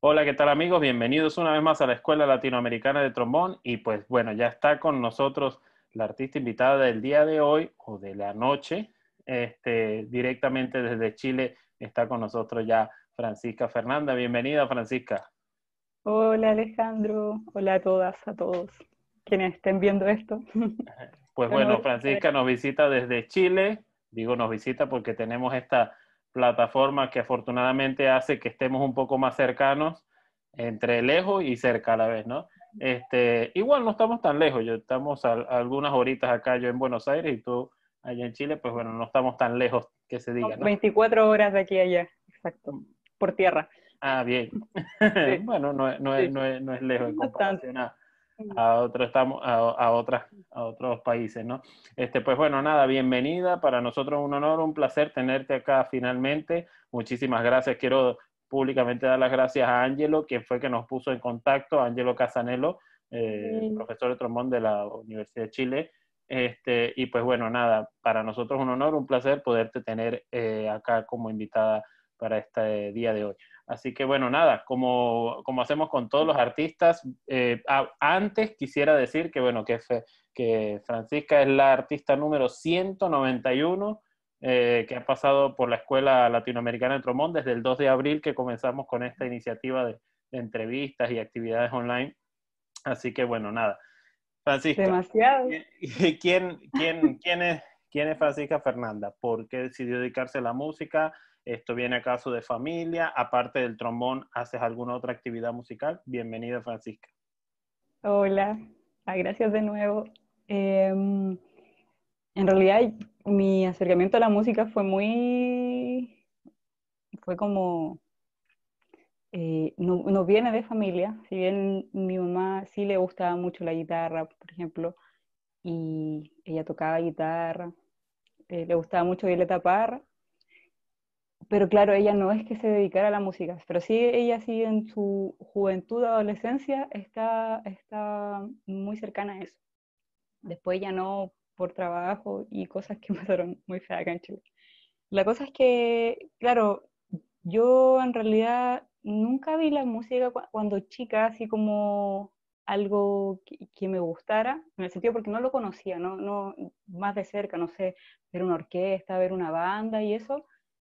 Hola, ¿qué tal amigos? Bienvenidos una vez más a la Escuela Latinoamericana de Trombón y pues bueno, ya está con nosotros la artista invitada del día de hoy o de la noche, este, directamente desde Chile está con nosotros ya Francisca Fernanda. Bienvenida Francisca. Hola Alejandro, hola a todas, a todos quienes estén viendo esto. Pues bueno, Francisca nos visita desde Chile, digo nos visita porque tenemos esta plataforma que afortunadamente hace que estemos un poco más cercanos, entre lejos y cerca a la vez, ¿no? Este, igual no estamos tan lejos, yo estamos algunas horitas acá, yo en Buenos Aires y tú allá en Chile, pues bueno, no estamos tan lejos que se diga. ¿no? 24 horas de aquí allá, exacto, por tierra. Ah, bien. bueno, no, no, es, no, es, lejos en comparación a, otros, a, a otros países, ¿no? Este, pues bueno, nada, bienvenida. Para nosotros un honor, un placer tenerte acá finalmente. Muchísimas gracias. Quiero públicamente dar las gracias a Angelo quien fue que nos puso en contacto, Angelo Casanelo, eh, profesor de trombón de la Universidad de Chile. Este, y pues bueno, nada, para nosotros un honor, un placer poderte tener eh, acá como invitada para este día de hoy. Así que bueno, nada, como, como hacemos con todos los artistas, eh, antes quisiera decir que bueno, que, que Francisca es la artista número 191 eh, que ha pasado por la Escuela Latinoamericana de Tromón desde el 2 de abril que comenzamos con esta iniciativa de, entrevistas y actividades online. Así que bueno, nada. Francisca. Demasiado. ¿Quién, quién, quién, es, quién es Francisca Fernanda? ¿Por qué decidió dedicarse a la música? Esto viene acaso de familia, aparte del trombón, ¿haces alguna otra actividad musical? Bienvenida, Francisca. Hola, ah, gracias de nuevo. Em, en realidad, mi acercamiento a la música fue muy, fue como, eh, no, viene de familia, si bien mi mamá sí le gustaba mucho la guitarra, por ejemplo, y ella tocaba guitarra, eh, le gustaba mucho Violeta Parra, pero claro, ella no es que se dedicara a la música, pero sí, ella sí en su juventud, adolescencia, está, está muy cercana a eso. Después ya no por trabajo y cosas que pasaron muy feas acá en La cosa es que, claro, yo en realidad nunca vi la música cuando chica así como algo que, que, me gustara, en el sentido porque no lo conocía, no, no, más de cerca, no sé, ver una orquesta, ver una banda y eso,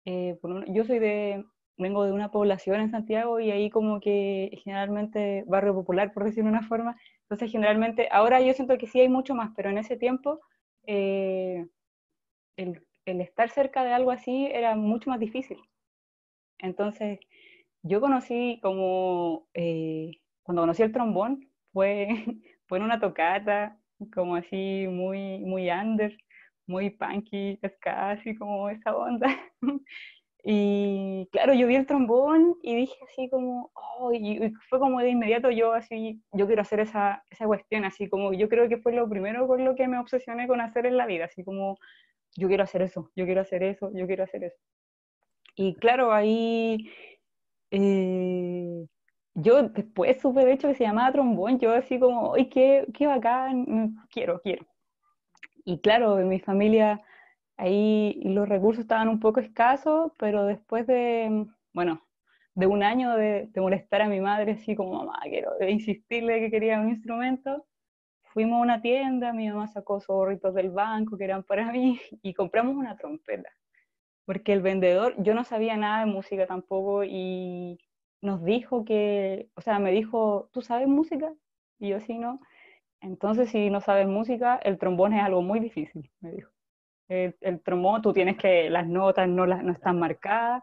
eh, yo soy de, vengo de una población en Santiago y ahí como que generalmente barrio popular, por decirlo de una forma. Entonces generalmente, ahora yo siento que sí hay mucho más, pero en ese tiempo eh, el, estar cerca de algo así era mucho más difícil. Entonces yo conocí como, eh, cuando conocí el trombón, fue, en una tocata, como así muy, muy under muy punky, pues, casi como esa onda. Y claro, yo vi el trombón y dije así como, y, fue como de inmediato yo así, yo quiero hacer esa, esa, cuestión, así como yo creo que fue lo primero con lo que me obsesioné con hacer en la vida, así como yo quiero hacer eso, yo quiero hacer eso, yo quiero hacer eso. Y claro, ahí eh, yo después supe de hecho que se llamaba trombón, yo así como, ay, qué, qué bacán, mm, quiero, quiero y claro, en mi familia ahí los recursos estaban un poco escasos, pero después de, bueno, de un año de, molestar a mi madre, así como mamá, quiero de insistirle que quería un instrumento, fuimos a una tienda, mi mamá sacó soborritos del banco que eran para mí y compramos una trompeta. Porque el vendedor, yo no sabía nada de música tampoco y nos dijo que, o sea, me dijo, ¿tú sabes música? Y yo sí, no. Entonces, si no sabes música, el trombón es algo muy difícil, me dijo. El, trombón, tú tienes que, las notas no, las, no están marcadas.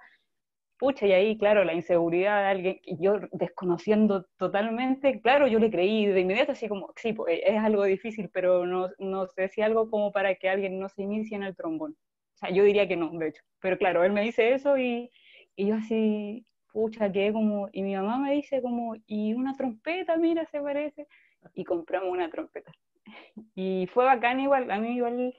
Pucha, y ahí, claro, la inseguridad de alguien, yo desconociendo totalmente, claro, yo le creí de inmediato, así como, sí, pues, e, es algo difícil, pero no, no sé si algo como para que alguien no se inicie en el trombón. O sea, yo diría que no, de hecho. Pero claro, él me dice eso y, y yo así, pucha, que como, y mi mamá me dice como, y una trompeta, mira, se parece y compramos una trompeta. Y fue bacán igual, a mí igual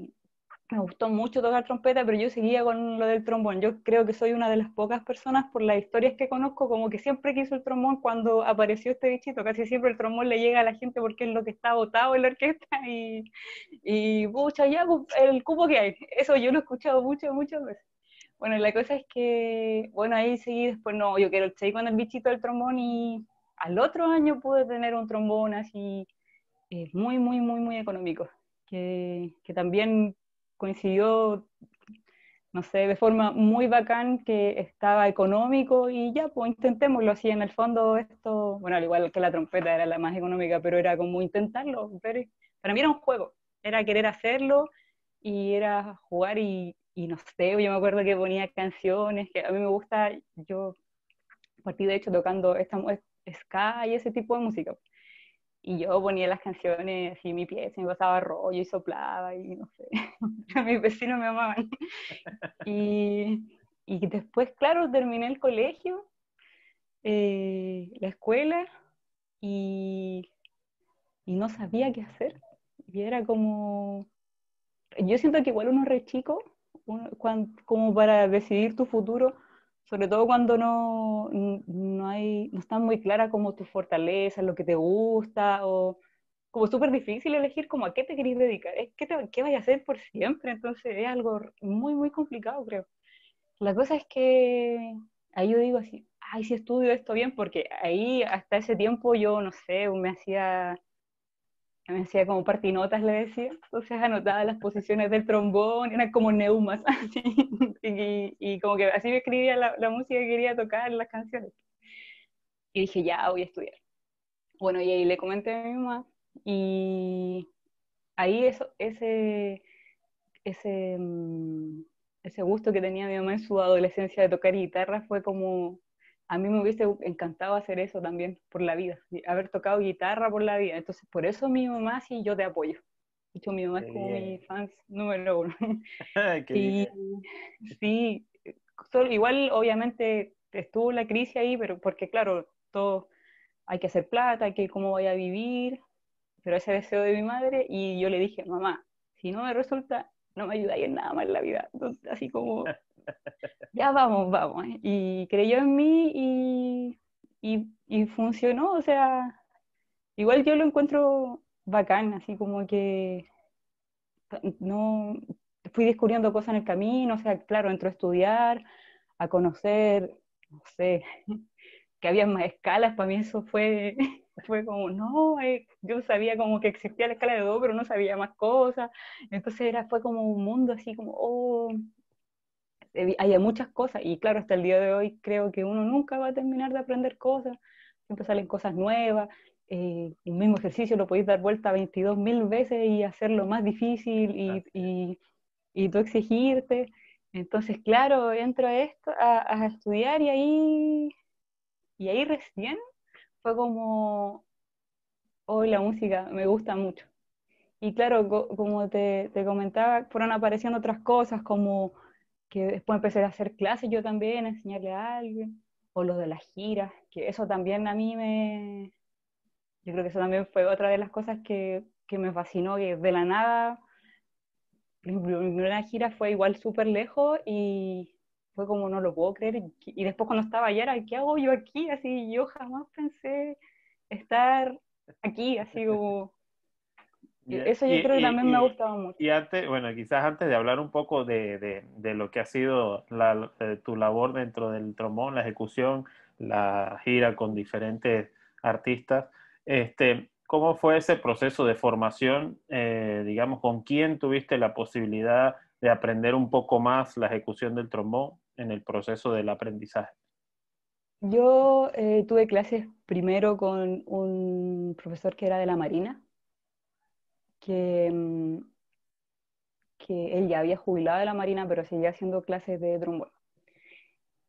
me gustó mucho tocar trompeta, pero yo seguía con lo del trombón. Yo creo que soy una de las pocas personas por las historias que conozco, como que siempre quiso el trombón cuando apareció este bichito. Casi siempre el trombón le llega a la gente porque es lo que está votado en la orquesta y, y pucha, ya pues, el cubo que hay. Eso yo lo he escuchado mucho muchas veces. Bueno, la cosa es que, bueno, ahí seguí después, no, yo quiero seguir con el bichito del trombón y al otro año pude tener un trombón así eh, muy, muy, muy, muy económico, que, que, también coincidió, no sé, de forma muy bacán que estaba económico y ya, pues intentémoslo así. En el fondo esto, bueno, al igual que la trompeta era la más económica, pero era como intentarlo. Pero para mí era un juego, era querer hacerlo y era jugar y, y no sé, yo me acuerdo que ponía canciones que a mí me gusta, yo partí de hecho tocando esta, muestra, ska y ese tipo de música. Y yo ponía las canciones y mi pieza, me pasaba rollo y soplaba y no sé, mis vecinos me amaban. y, y, después, claro, terminé el colegio, eh, la escuela y, y no sabía qué hacer. Y era como, yo siento que igual uno es re chico, como para decidir tu futuro, sobre todo cuando no, no, hay, no está muy clara como tus fortalezas, lo que te gusta, o como súper difícil elegir como a qué te querés dedicar, es qué, qué vayas a hacer por siempre, entonces es algo muy, muy complicado, creo. La cosa es que ahí yo digo así, ay, si estudio esto bien, porque ahí hasta ese tiempo yo, no sé, me hacía me hacía como partinotas, le decía. Entonces anotaba las posiciones del trombón, eran como neumas, Y, como que así me escribía la, música que quería tocar, las canciones. Y dije, ya, voy a estudiar. Bueno, y ahí le comenté a mi mamá. Y ahí eso, ese, ese, mm, ese gusto que tenía mi mamá en su adolescencia de tocar guitarra fue como a mí me hubiese encantado hacer eso también por la vida, haber tocado guitarra por la vida. Entonces, por eso mi mamá sí, yo te apoyo. De hecho, mi mamá es como mi fans número uno. y, sí, igual obviamente estuvo la crisis ahí, pero porque claro, todo, hay que hacer plata, hay que cómo voy a vivir, pero ese deseo de mi madre, y yo le dije, mamá, si no me resulta, no me ayudáis en nada más en la vida. así como ya vamos, vamos. ¿eh? Y creyó en mí y, y, funcionó, o sea, igual yo lo encuentro bacán, así como que no fui descubriendo cosas en el camino, o sea, claro, entró a estudiar, a conocer, no sé, que había más escalas, para mí eso fue, fue como, no, eh, yo sabía como que existía la escala de dos, pero no sabía más cosas, entonces era, fue como un mundo así como, oh, eh, hay muchas cosas y claro, hasta el día de hoy creo que uno nunca va a terminar de aprender cosas, siempre salen cosas nuevas, eh, el mismo ejercicio lo podéis dar vuelta 22 mil veces y hacerlo más difícil y, y, tú exigirte. Entonces, claro, entro a esto, a, estudiar y ahí, y ahí recién fue como, hoy oh, la música me gusta mucho. Y claro, como te comentaba, fueron apareciendo otras cosas como que después empecé a hacer clases yo también, a enseñarle a alguien, o lo de las giras, que eso también a mí me, yo creo que eso también fue otra de las cosas que, me fascinó, que de la nada, mi primera gira fue igual súper lejos y fue como no lo puedo creer, y después cuando estaba allá era, ¿qué hago yo aquí? Así yo jamás pensé estar aquí, así como eso yo creo que también me ha gustado mucho. Y antes, bueno, quizás antes de hablar un poco de, de, de lo que ha sido la, eh, tu labor dentro del trombón, la ejecución, la gira con diferentes artistas, este, ¿cómo fue ese proceso de formación? Eh, digamos, ¿con quién tuviste la posibilidad de aprender un poco más la ejecución del trombón en el proceso del aprendizaje? Yo eh, tuve clases primero con un profesor que era de la Marina, que, mm, que él ya había jubilado de la Marina, pero seguía haciendo clases de trombón.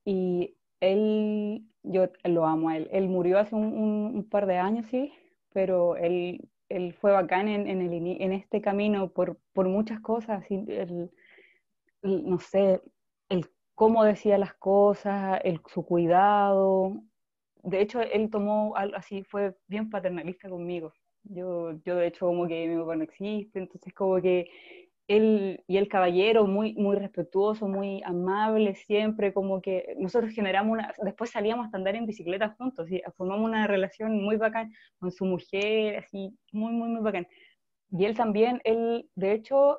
Y él, yo lo amo a él, él murió hace un, par de años, sí, pero él, él fue bacán en, en, el, en este camino por, por muchas cosas, el, no sé, el cómo decía las cosas, el, su cuidado. De hecho, él tomó, así fue bien paternalista conmigo. Yo, yo de hecho como que mi papá no existe, entonces como que él y el caballero muy, muy respetuoso, muy amable siempre, como que nosotros generamos una, después salíamos a andar en bicicleta juntos, y formamos una relación muy bacán con su mujer, así, muy, muy, muy bacán. Y él también, de hecho,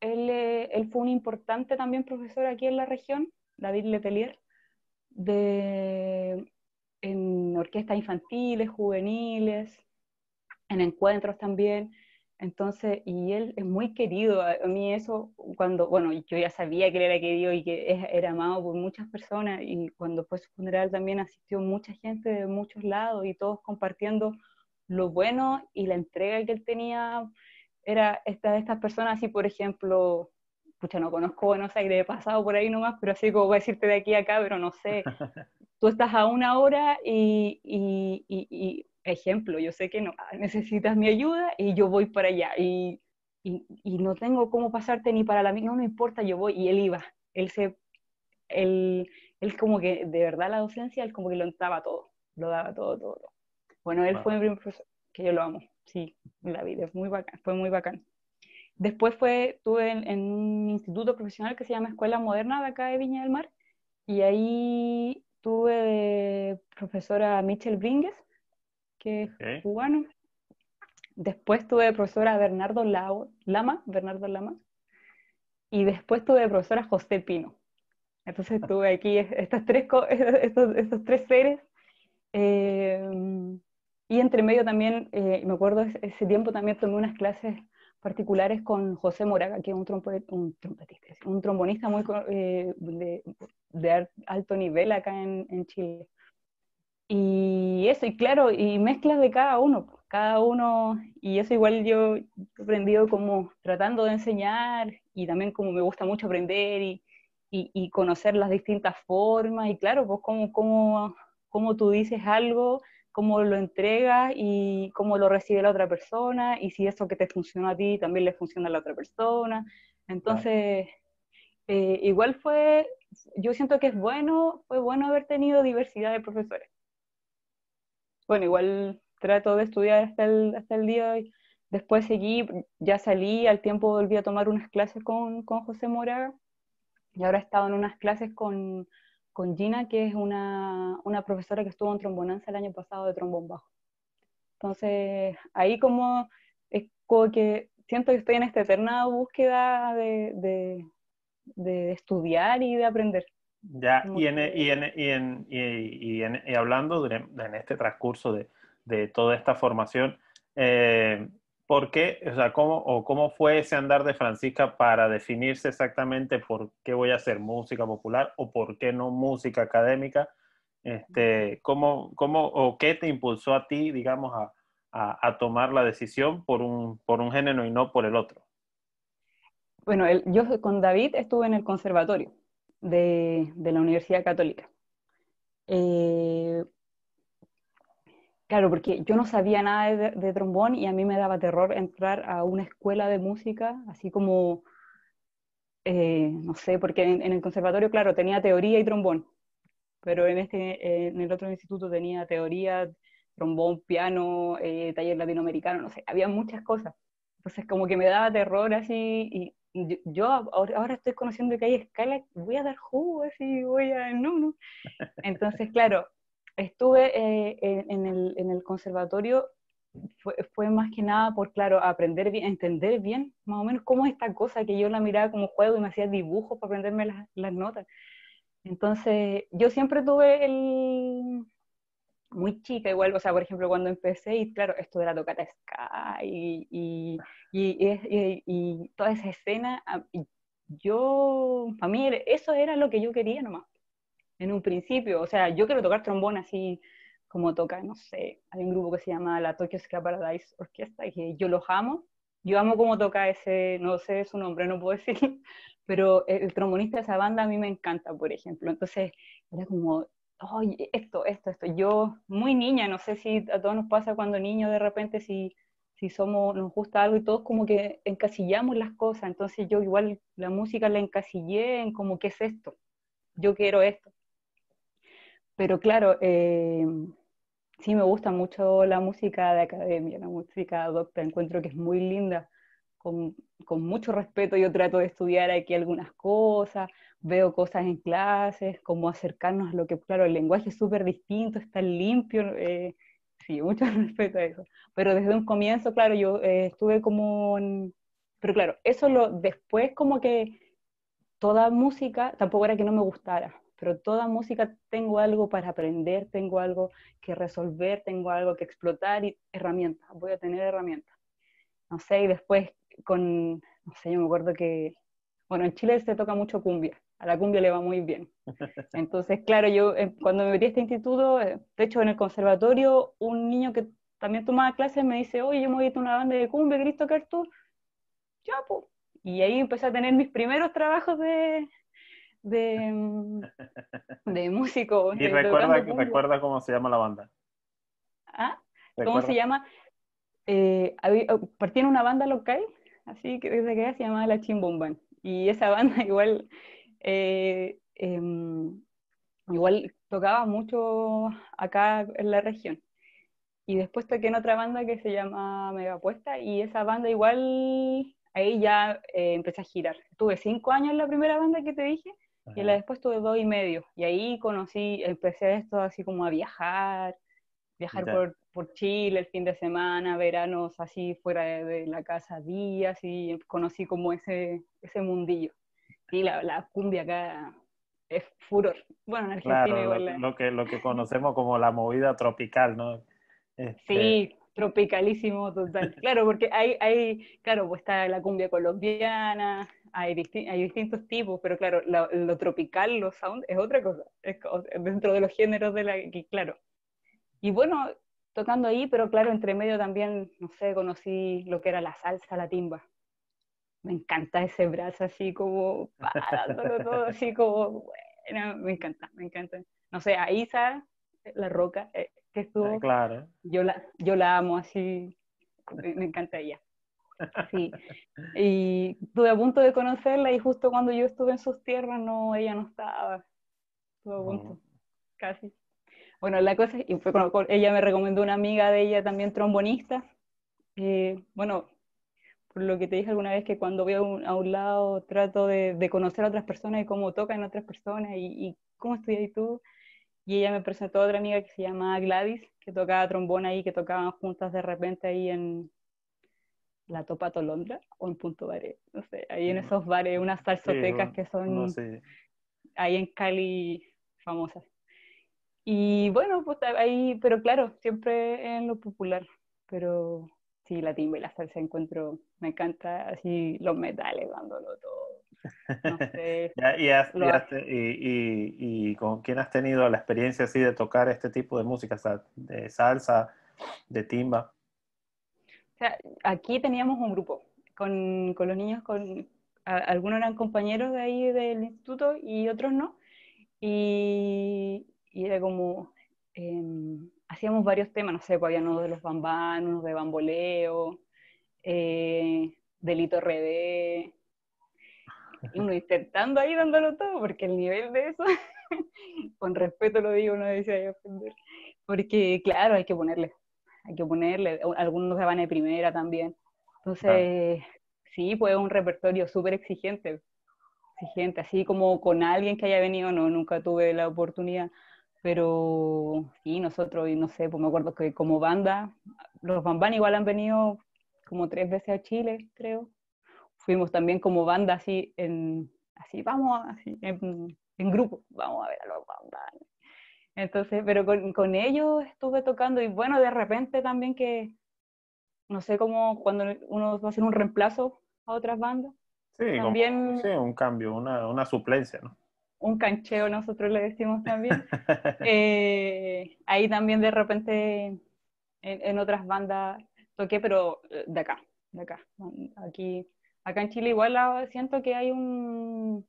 eh, él, fue un importante también profesor aquí en la región, David Letelier, de, en orquestas infantiles, juveniles, en encuentros también. Entonces, y él es muy querido. A mí eso, cuando, bueno, yo ya sabía que él era querido y que era amado por muchas personas, y cuando fue su funeral también asistió mucha gente de muchos lados y todos compartiendo lo bueno y la entrega que él tenía. Era esta, estas personas, así por ejemplo, pucha, no conozco no sé, he pasado por ahí nomás, pero así como voy a decirte de aquí a acá, pero no sé. Tú estás a una hora y, y ejemplo, yo sé que no, necesitas mi ayuda y yo voy para allá y, y, no tengo cómo pasarte ni para la mía, no me importa, yo voy y él iba, él se, él, él como que de verdad la docencia, él como que lo daba todo, lo daba todo, todo. Bueno, él fue mi primer profesor, que yo lo amo, sí, la vida, es muy fue muy bacán. Después fue, estuve en, un instituto profesional que se llama Escuela Moderna de acá de Viña del Mar y ahí tuve profesora Michelle Bringes que cubano. Después tuve de profesora Bernardo Lao, Lama, Bernardo Lama. Y después tuve de profesora José Pino. Entonces tuve aquí estas tres, estos, estos tres seres. Eh, y entre medio también, eh, me acuerdo ese tiempo también tomé unas clases particulares con José Moraga, que es un, un trompetista, un trombonista muy eh, de, de, alto nivel acá en, en Chile. Y eso, y claro, y mezclas de cada uno, pues, cada uno, y eso igual yo he aprendido como tratando de enseñar y también como me gusta mucho aprender y, conocer las distintas formas y claro, pues como como como tú dices algo, cómo lo entregas y cómo lo recibe la otra persona y si eso que te funciona a ti también le funciona a la otra persona. Entonces, eh, igual fue, yo siento que es bueno, fue bueno haber tenido diversidad de profesores bueno, igual trato de estudiar hasta el, hasta el día de hoy. Después seguí, ya salí, al tiempo volví a tomar unas clases con, con José Morar, y ahora he estado en unas clases con, con Gina, que es una, una, profesora que estuvo en Trombonanza el año pasado de trombón bajo. Entonces, ahí como, que siento que estoy en esta eterna búsqueda de, de, de estudiar y de aprender. Ya, y en, hablando en este transcurso de, toda esta formación, eh, ¿por qué, o sea, cómo, o cómo fue ese andar de Francisca para definirse exactamente por qué voy a hacer música popular o por qué no música académica? Este, ¿cómo, cómo, o qué te impulsó a ti, digamos, a, tomar la decisión por un, género y no por el otro? Bueno, yo con David estuve en el conservatorio de, la Universidad Católica. Eh, claro, porque yo no sabía nada de, trombón y a mí me daba terror entrar a una escuela de música, así como, eh, no sé, porque en, el conservatorio, claro, tenía teoría y trombón, pero en, este, en el otro instituto tenía teoría, trombón, piano, eh, taller latinoamericano, no sé, había muchas cosas. Entonces como que me daba terror así y yo, ahora, estoy conociendo que hay escala, voy a dar jugos y voy a... Entonces, claro, estuve eh, en, el, conservatorio, fue, más que nada por, claro, aprender bien, entender bien más o menos cómo es esta cosa que yo la miraba como juego y me hacía dibujos para aprenderme las notas. Entonces, yo siempre tuve el, muy chica igual, o sea, por ejemplo, cuando empecé, y claro, esto de la tocata Sky, y, y, y, toda esa escena, ah, yo, para mí eso era lo que yo quería nomás, en un principio, o sea, yo quiero tocar trombón así como toca, no sé, hay un grupo que se llama la Tokyo Sky Paradise Orquesta, y que yo los amo, yo amo como toca ese, no sé su nombre, no puedo decir, pero el trombonista de esa banda a mí me encanta, por ejemplo, entonces era como, esto, esto, esto. Yo, muy niña, no sé si a todos nos pasa cuando niños de repente, si, si somos, nos gusta algo y todos como que encasillamos las cosas. Entonces yo igual la música la encasillé en como, ¿qué es esto? Yo quiero esto. Pero claro, eh, sí me gusta mucho la música de academia, la música doctor encuentro que es muy linda con, mucho respeto yo trato de estudiar aquí algunas cosas, veo cosas en clases, como acercarnos a lo que, claro, el lenguaje es súper distinto, está limpio, eh, sí, mucho respeto a eso. Pero desde un comienzo, claro, yo eh, estuve como... En, pero claro, eso lo, después como que toda música, tampoco era que no me gustara, pero toda música tengo algo para aprender, tengo algo que resolver, tengo algo que explotar y herramientas, voy a tener herramientas. No sé, y después con, no sé, yo me acuerdo que, bueno, en Chile se toca mucho cumbia, a la cumbia le va muy bien. Entonces, claro, yo eh, cuando me metí a este instituto, eh, de hecho en el conservatorio, un niño que también tomaba clases me dice, oye, yo me una banda de cumbia, Cristo tocar tú? Ya, pues. Y ahí empecé a tener mis primeros trabajos de, de, mm, músico. ¿Y recuerdas recuerda, recuerda, cómo se llama la banda? ¿Ah? ¿Cómo se llama? Eh, oh, una banda local así que desde que se llamaba La Chimbumban, Y esa banda igual, eh, em, igual tocaba mucho acá en la región. Y después toqué en otra banda que se llama Megapuesta y esa banda igual, ahí ya eh, empecé a girar. Tuve cinco años en la primera banda que te dije y la después tuve dos y medio. Y ahí conocí, empecé esto así como a viajar, viajar por por Chile el fin de semana, veranos así fuera de, la casa, días, y conocí como ese, ese mundillo. Y la, la cumbia acá es furor. Bueno, en Argentina Lo, que, lo que conocemos como la movida tropical, ¿no? Este, sí, tropicalísimo total. Claro, porque hay, hay, claro, pues está la cumbia colombiana, hay, hay distintos tipos, pero claro, lo, tropical, los sound, es otra cosa, dentro de los géneros de la, claro. Y bueno, tocando ahí, pero claro, entre medio también, no sé, conocí lo que era la salsa, la timba. Me encanta ese brazo así como parándolo todo, así como, bueno, me encanta, me encanta. No sé, a Isa, la roca, eh, que estuvo, claro. yo, la, yo la amo así, me, encanta ella. Sí. Y estuve a punto de conocerla y justo cuando yo estuve en sus tierras, no, ella no estaba. Estuve a punto, casi. Bueno, la cosa, y fue con, ella me recomendó una amiga de ella también trombonista. bueno, por lo que te dije alguna vez que cuando voy a un, lado trato de, conocer a otras personas y cómo tocan otras personas y, cómo estudias tú. Y ella me presentó a otra amiga que se llama Gladys, que tocaba trombón ahí, que tocaban juntas de repente ahí en La Topa Tolondra o en Punto Baré, no sé, ahí en mm. esos bares, unas salsotecas que son ahí en Cali famosas. Y bueno, pues ahí, pero claro, siempre en lo popular. Pero sí, la timba y la salsa encuentro, me encanta así los metales dándolo todo. No sé, ¿Y, con quién has tenido la experiencia así de tocar este tipo de música, de salsa, de timba? O sea, aquí teníamos un grupo con, los niños, con algunos eran compañeros de ahí del instituto y otros no. Y, y era como, em, hacíamos varios temas, no sé, pues había uno de los bambán, unos de bamboleo, eh, delito RD, y uno intentando ahí dándolo todo, porque el nivel de eso, con respeto lo digo, no decía ofender, porque claro, hay que ponerle, hay que ponerle, algunos se van de primera también, entonces, sí, pues un repertorio súper exigente, exigente, así como con alguien que haya venido, no, nunca tuve la oportunidad, pero sí, nosotros, y no sé, pues me acuerdo que como banda, los Bambán igual han venido como tres veces a Chile, creo. Fuimos también como banda así, en, así vamos, así, en, grupo, vamos a ver a los Bambán. Entonces, pero con, con, ellos estuve tocando y bueno, de repente también que, no sé cómo, cuando uno va a hacer un reemplazo a otras bandas. Sí, también... sí un cambio, una, una suplencia, ¿no? un cancheo nosotros le decimos también. Eh, ahí también de repente en, otras bandas toqué, pero eh, de acá, de acá. Aquí, acá en Chile igual ah, siento que hay un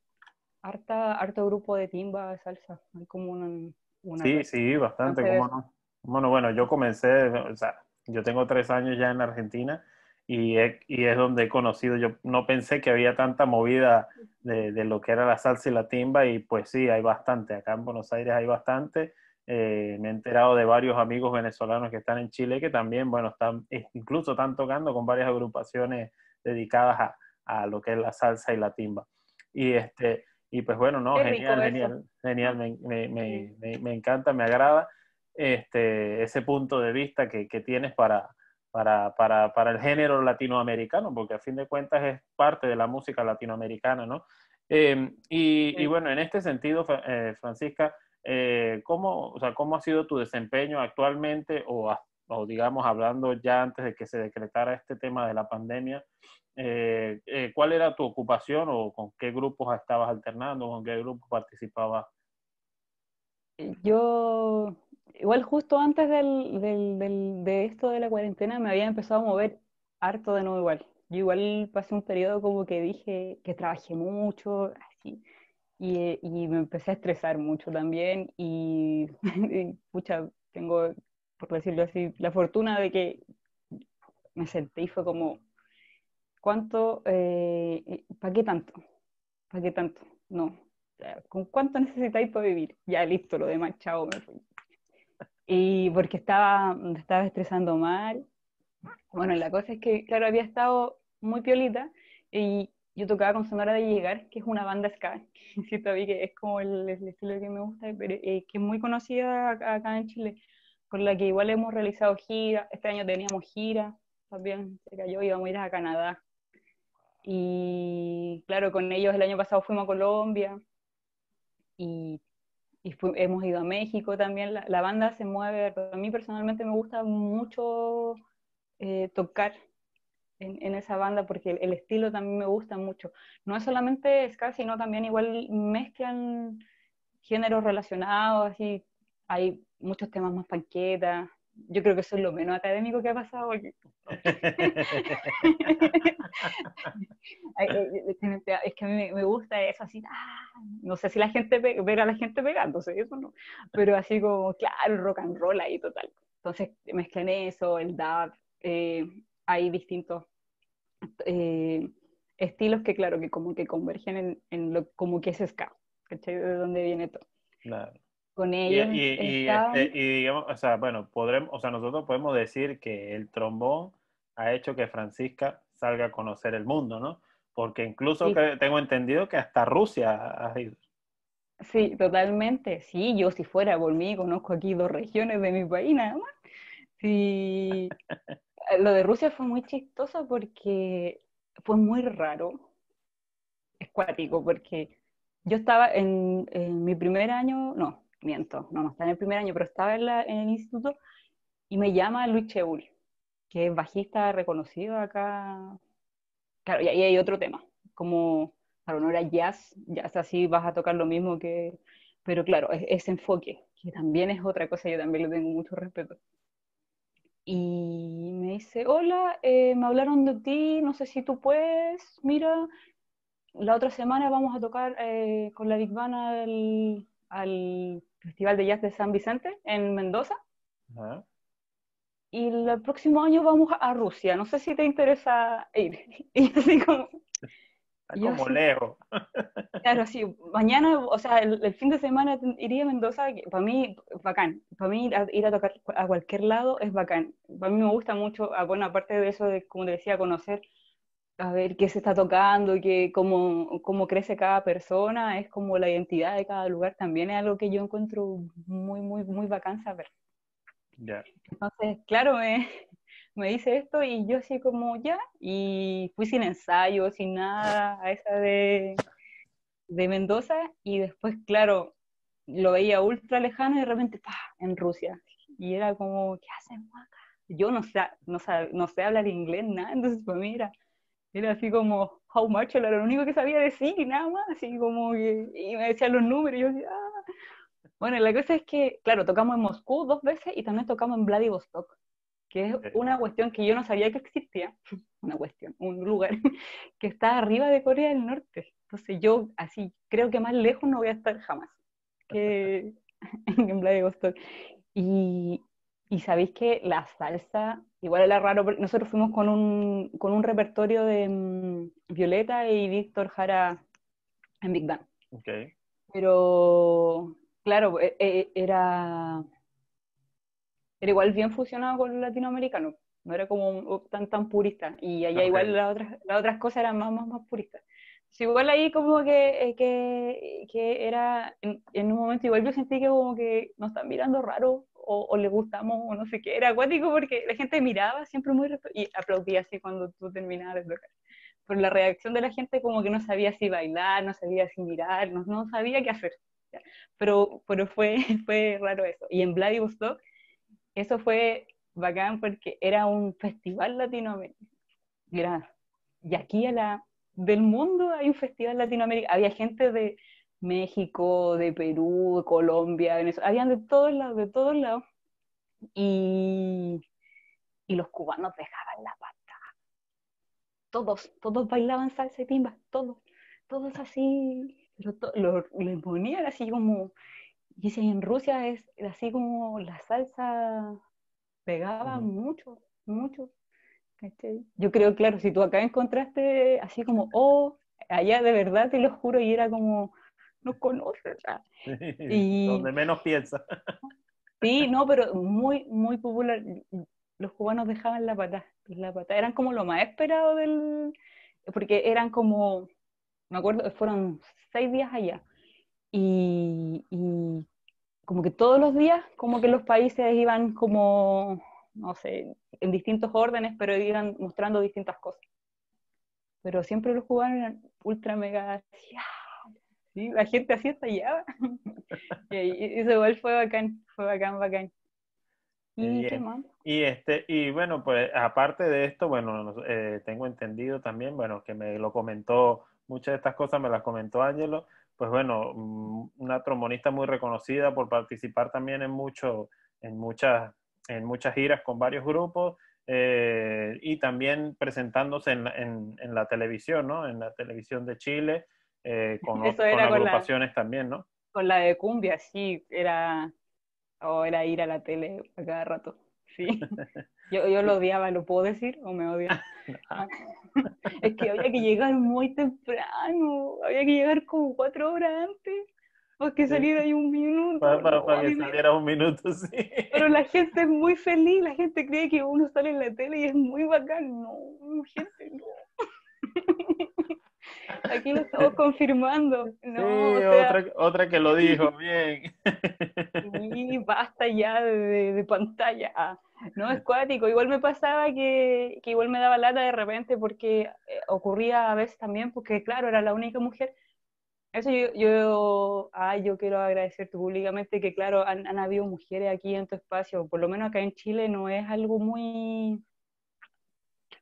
harta, harto grupo de timba, de salsa. Hay como una, sí, sí, bastante, Bueno, bueno, yo comencé, o sea, yo tengo tres años ya en Argentina y, es donde he conocido, yo no pensé que había tanta movida de, lo que era la salsa y la timba y pues sí, hay bastante, acá en Buenos Aires hay bastante. Eh, me he enterado de varios amigos venezolanos que están en Chile que también, bueno, están, incluso están tocando con varias agrupaciones dedicadas a, lo que es la salsa y la timba. Y este, y pues bueno, no, genial, genial, me, encanta, me agrada este, ese punto de vista que tienes para, para, para, para, el género latinoamericano, porque a fin de cuentas es parte de la música latinoamericana, ¿no? Eh, y, bueno, en este sentido, eh, Francisca, eh, ¿cómo, ha sido tu desempeño actualmente o, o, digamos hablando ya antes de que se decretara este tema de la pandemia? ¿Cuál era tu ocupación o con qué grupos estabas alternando, con qué grupos participabas? Yo igual justo antes del, del, de esto de la cuarentena me había empezado a mover harto de nuevo igual. Yo igual pasé un periodo como que dije que trabajé mucho, así, y, me empecé a estresar mucho también y, y, tengo, por decirlo así, la fortuna de que me sentí fue como, ¿cuánto? Eh, eh, ¿Para qué tanto? ¿Para qué tanto? No. ¿Con cuánto necesitáis para vivir? Ya listo, lo demás, chao, me fui y porque estaba, estaba estresando mal. Bueno, la cosa es que, claro, había estado muy piolita y yo tocaba con Sonora de Llegar, que es una banda ska, que es como el, estilo que me gusta, pero eh, que es muy conocida acá, en Chile, con la que igual hemos realizado giras, este año teníamos gira, también se cayó, íbamos a ir a Canadá. Y claro, con ellos el año pasado fuimos a Colombia y y hemos ido a México también, la, banda se mueve, pero a mí personalmente me gusta mucho eh, tocar en, esa banda porque el, estilo también me gusta mucho. No es solamente ska, sino también igual mezclan géneros relacionados, y hay muchos temas más panquetas, yo creo que eso es lo menos académico que ha pasado aquí. Eh, eh, es que a mí me gusta eso así, ah, no sé si la gente, ver a la gente pegándose, eso no, pero así como, claro, rock and roll ahí total. Entonces mezclan eso, el dub, eh, hay distintos estilos que claro, que como que convergen en, lo, como que es ska, ¿cachai? De dónde viene todo. Claro con este, Y, digamos, o sea, bueno, podremos, o sea, nosotros podemos decir que el trombón ha hecho que Francisca salga a conocer el mundo, ¿no? Porque incluso tengo entendido que hasta Rusia ha ido. Sí, totalmente. Sí, yo si fuera por mí, conozco aquí dos regiones de mi país nada más. Sí. Lo de Rusia fue muy chistoso porque fue muy raro. Escuático, porque yo estaba en mi primer año, no, miento, no, no está en el primer año, pero estaba en, el instituto y me llama Luis Cheul, que es bajista reconocido acá. Claro, y ahí hay otro tema, como, claro, no era jazz, jazz así vas a tocar lo mismo que, pero claro, ese enfoque, que también es otra cosa, yo también le tengo mucho respeto. Y me dice, hola, eh, me hablaron de ti, no sé si tú puedes, mira, la otra semana vamos a tocar eh, con la Big Bana al, al Festival de Jazz de San Vicente en Mendoza. Y el próximo año vamos a Rusia. No sé si te interesa ir. como, lejos. Claro, sí. Mañana, o sea, el, fin de semana iría a Mendoza. Para mí, bacán. Para mí, ir a tocar a cualquier lado es bacán. Para mí me gusta mucho, ah, bueno, aparte de eso, como te decía, conocer a ver qué se está tocando y cómo, cómo crece cada persona, es como la identidad de cada lugar, también es algo que yo encuentro muy, muy, muy bacán saber. Entonces, claro, me, me dice esto y yo así como ya, y fui sin ensayo, sin nada, a esa de, de Mendoza, y después, claro, lo veía ultra lejano y de repente, ¡pah!, en Rusia. Y era como, ¿qué hacen acá? Yo no sé, no, sé, no sé hablar inglés, nada, entonces pues mira, era así como, how much, era lo único que sabía decir y nada más, así como que, y me decían los números, y yo decía, ah". Bueno, la cosa es que, claro, tocamos en Moscú dos veces y también tocamos en Vladivostok, que es una cuestión que yo no sabía que existía, una cuestión, un lugar que está arriba de Corea del Norte. Entonces yo así creo que más lejos no voy a estar jamás que en Vladivostok. Y, y sabéis que la salsa, igual era raro, nosotros fuimos con un, con un repertorio de mm, Violeta y Víctor Jara en Big Bang. Pero, claro, e, e, era, era igual bien fusionado con el latinoamericano. No era como oh, tan, tan purista. Y allá igual las otras, otras cosas eran más, más, más puristas. igual ahí como que, eh, que, que era, en, en, un momento igual yo sentí que como que nos están mirando raro, o, le gustamos o no sé qué, era acuático porque la gente miraba siempre muy y aplaudía así cuando tú terminabas de tocar. Pero la reacción de la gente como que no sabía si bailar, no sabía si mirar, no, sabía qué hacer. Pero, pero fue, fue raro eso. Y en Vladivostok eso fue bacán porque era un festival latinoamericano. y aquí a la, del mundo hay un festival latinoamericano. Había gente de México, de Perú, de Colombia, Venezuela, habían de todos lados, de todos lados. Y, los cubanos dejaban la pata. Todos, todos bailaban salsa y timba, todos, todos así, pero lo, les ponían así como, y en Rusia es así como la salsa pegaba mucho, mucho. Yo creo, claro, si tú acá encontraste así como, oh, allá de verdad te lo juro, y era como, no conoce. Y... Donde menos piensa. Sí, no, pero muy, muy popular. Los cubanos dejaban la pata, la pata. Eran como lo más esperado del... Porque eran como, me acuerdo, fueron seis días allá. Y, como que todos los días, como que los países iban como, no sé, en distintos órdenes, pero iban mostrando distintas cosas. Pero siempre los cubanos eran ultra mega, ah, la gente así estallaba. y eso igual fue bacán, fue bacán, bacán. Y, este, y bueno, pues aparte de esto, bueno, eh, tengo entendido también, bueno, que me lo comentó, muchas de estas cosas me las comentó Ángelo, pues bueno, mm, una trombonista muy reconocida por participar también en, mucho, en, muchas, en muchas giras con varios grupos eh, y también presentándose en, la televisión, En la televisión de Chile eh, con, agrupaciones también, ¿no? Con la de cumbia, sí, era, era ir a la tele a cada rato, Yo, lo odiaba, ¿lo puedo decir o me odia? es que había que llegar muy temprano, había que llegar como cuatro horas antes. Porque pues salir ahí un minuto. Para, que saliera un minuto, sí. Pero la gente es muy feliz, la gente cree que uno sale en la tele y es muy bacán. No, gente, no. Aquí lo estamos confirmando. otra, que lo dijo, bien. Y basta ya de, pantalla. No, es cuático. Igual me pasaba que, igual me daba lata de repente porque eh, ocurría a veces también, porque claro, era la única mujer. Eso yo, yo, ah, yo quiero agradecerte públicamente que claro, han, han habido mujeres aquí en tu espacio, por lo menos acá en Chile no es algo muy,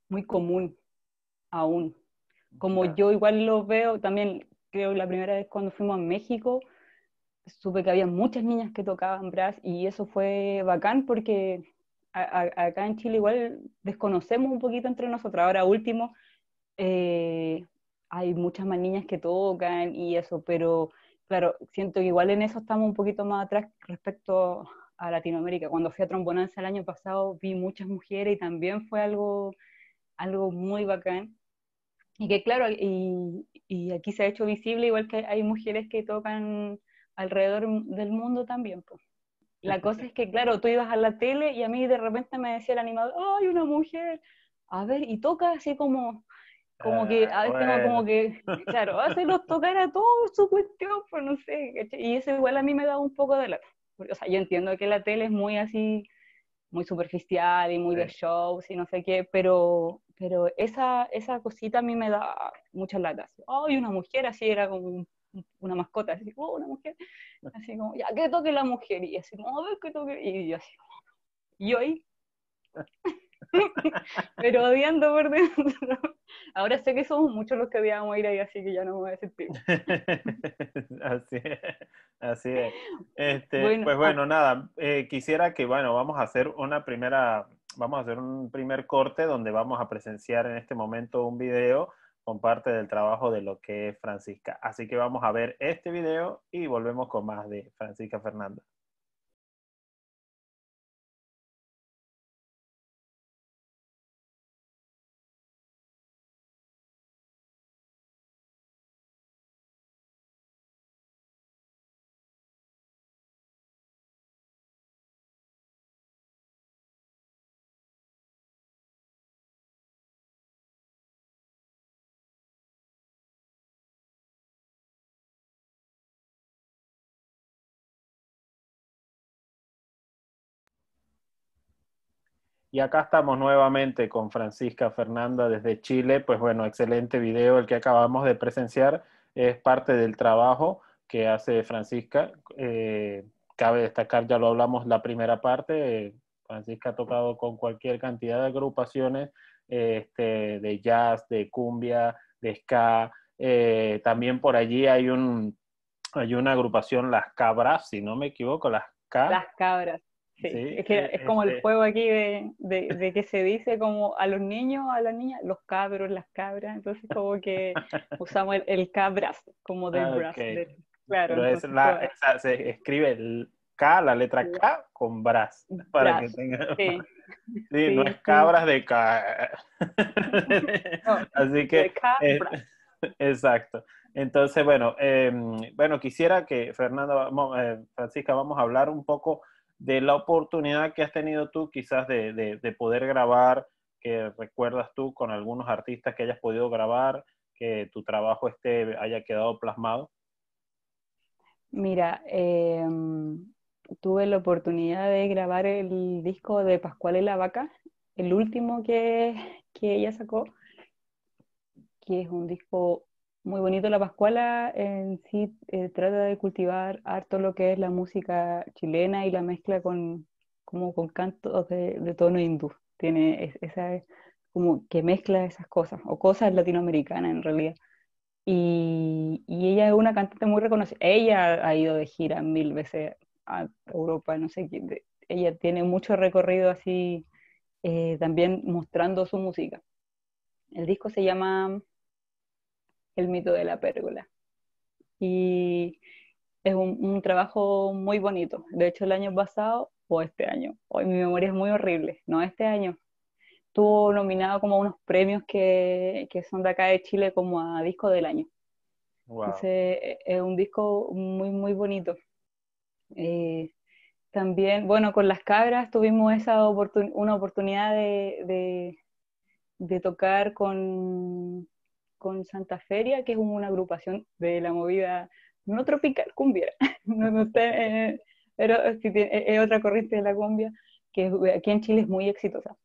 muy común aún como yo igual los veo, también creo la primera vez cuando fuimos a México, supe que había muchas niñas que tocaban brass y eso fue bacán porque acá en Chile igual desconocemos un poquito entre nosotros. Ahora último, eh, hay muchas más niñas que tocan y eso, pero claro, siento que igual en eso estamos un poquito más atrás respecto a Latinoamérica. Cuando fui a Trombonanza el año pasado vi muchas mujeres y también fue algo, algo muy bacán. Y que claro, y, aquí se ha hecho visible, igual que hay mujeres que tocan alrededor del mundo también. Pues. La cosa es que, claro, tú ibas a la tele y a mí de repente me decía el animador, ¡ay, una mujer! A ver, y toca así como, como que, a ah, veces como que, claro, hacerlos tocar a todos su cuestión, pues no sé, y eso igual a mí me da un poco de la... O sea, yo entiendo que la tele es muy así, muy superficial y muy de shows y no sé qué, pero, pero esa, esa cosita a mí me da muchas latas. Ay, una mujer así era como una mascota, así, oh, una mujer, ah. así como, ya, que toque la mujer, y así, no, a ver que toque, y yo así, y hoy ah. pero odiando por Ahora sé que somos muchos los que odiamos ir ahí, así que ya no me voy a decir así es, así es. Este, pues ah. bueno, nada, eh, quisiera que, bueno, vamos a hacer una primera, vamos a hacer un primer corte donde vamos a presenciar en este momento un video con parte del trabajo de lo que es Francisca. Así que vamos a ver este video y volvemos con más de Francisca Fernanda. Y acá estamos nuevamente con Francisca Fernanda desde Chile. Pues bueno, excelente video el que acabamos de presenciar. Es parte del trabajo que hace Francisca. Eh, cabe destacar, ya lo hablamos la primera parte. Francisca ha tocado con cualquier cantidad de agrupaciones este, de jazz, de cumbia, de ska. Eh, también por allí hay, un, hay una agrupación, Las Cabras, si no me equivoco, Las cabras. Las Cabras. Sí, es que e, es como el este juego aquí de, que se dice como a los niños, a las niñas, los cabros, las cabras, entonces como que usamos el, cabras como del ah, bras. claro. se escribe K, la letra K con bras, para que tenga... Sí. no es cabras de K. Así que... exacto. Entonces, bueno, em, bueno, quisiera que Fernando, eh, Francisca, vamos a hablar un poco de la oportunidad que has tenido tú quizás de, poder grabar, que recuerdas tú con algunos artistas que hayas podido grabar, que tu trabajo haya quedado plasmado? Mira, em, tuve la oportunidad de grabar el disco de Pascual y la Vaca, el último que, que ella sacó, que es un disco muy bonito la Pascuala en sí eh, trata de cultivar harto lo que es la música chilena y la mezcla con, como con cantos de, tono hindú. Tiene esa, como que mezcla esas cosas, o cosas latinoamericanas en realidad. Y, ella es una cantante muy reconocida. Ella ha ido de gira mil veces a Europa, no sé quién Ella tiene mucho recorrido así, eh, también mostrando su música. El disco se llama el mito de la pérgola. Y es un, trabajo muy bonito. De hecho, el año pasado, o este año, hoy mi memoria es muy horrible, no este año, estuvo nominado como unos premios que, son de acá de Chile como a disco del año. E, es un disco muy, muy bonito. Eh, también, bueno, con las cabras tuvimos esa una oportunidad de, de tocar con, con Santa Feria, que es una agrupación de la movida no tropical, cumbia, no, no eh, pero es, otra corriente de la cumbia, que aquí en Chile es muy exitosa.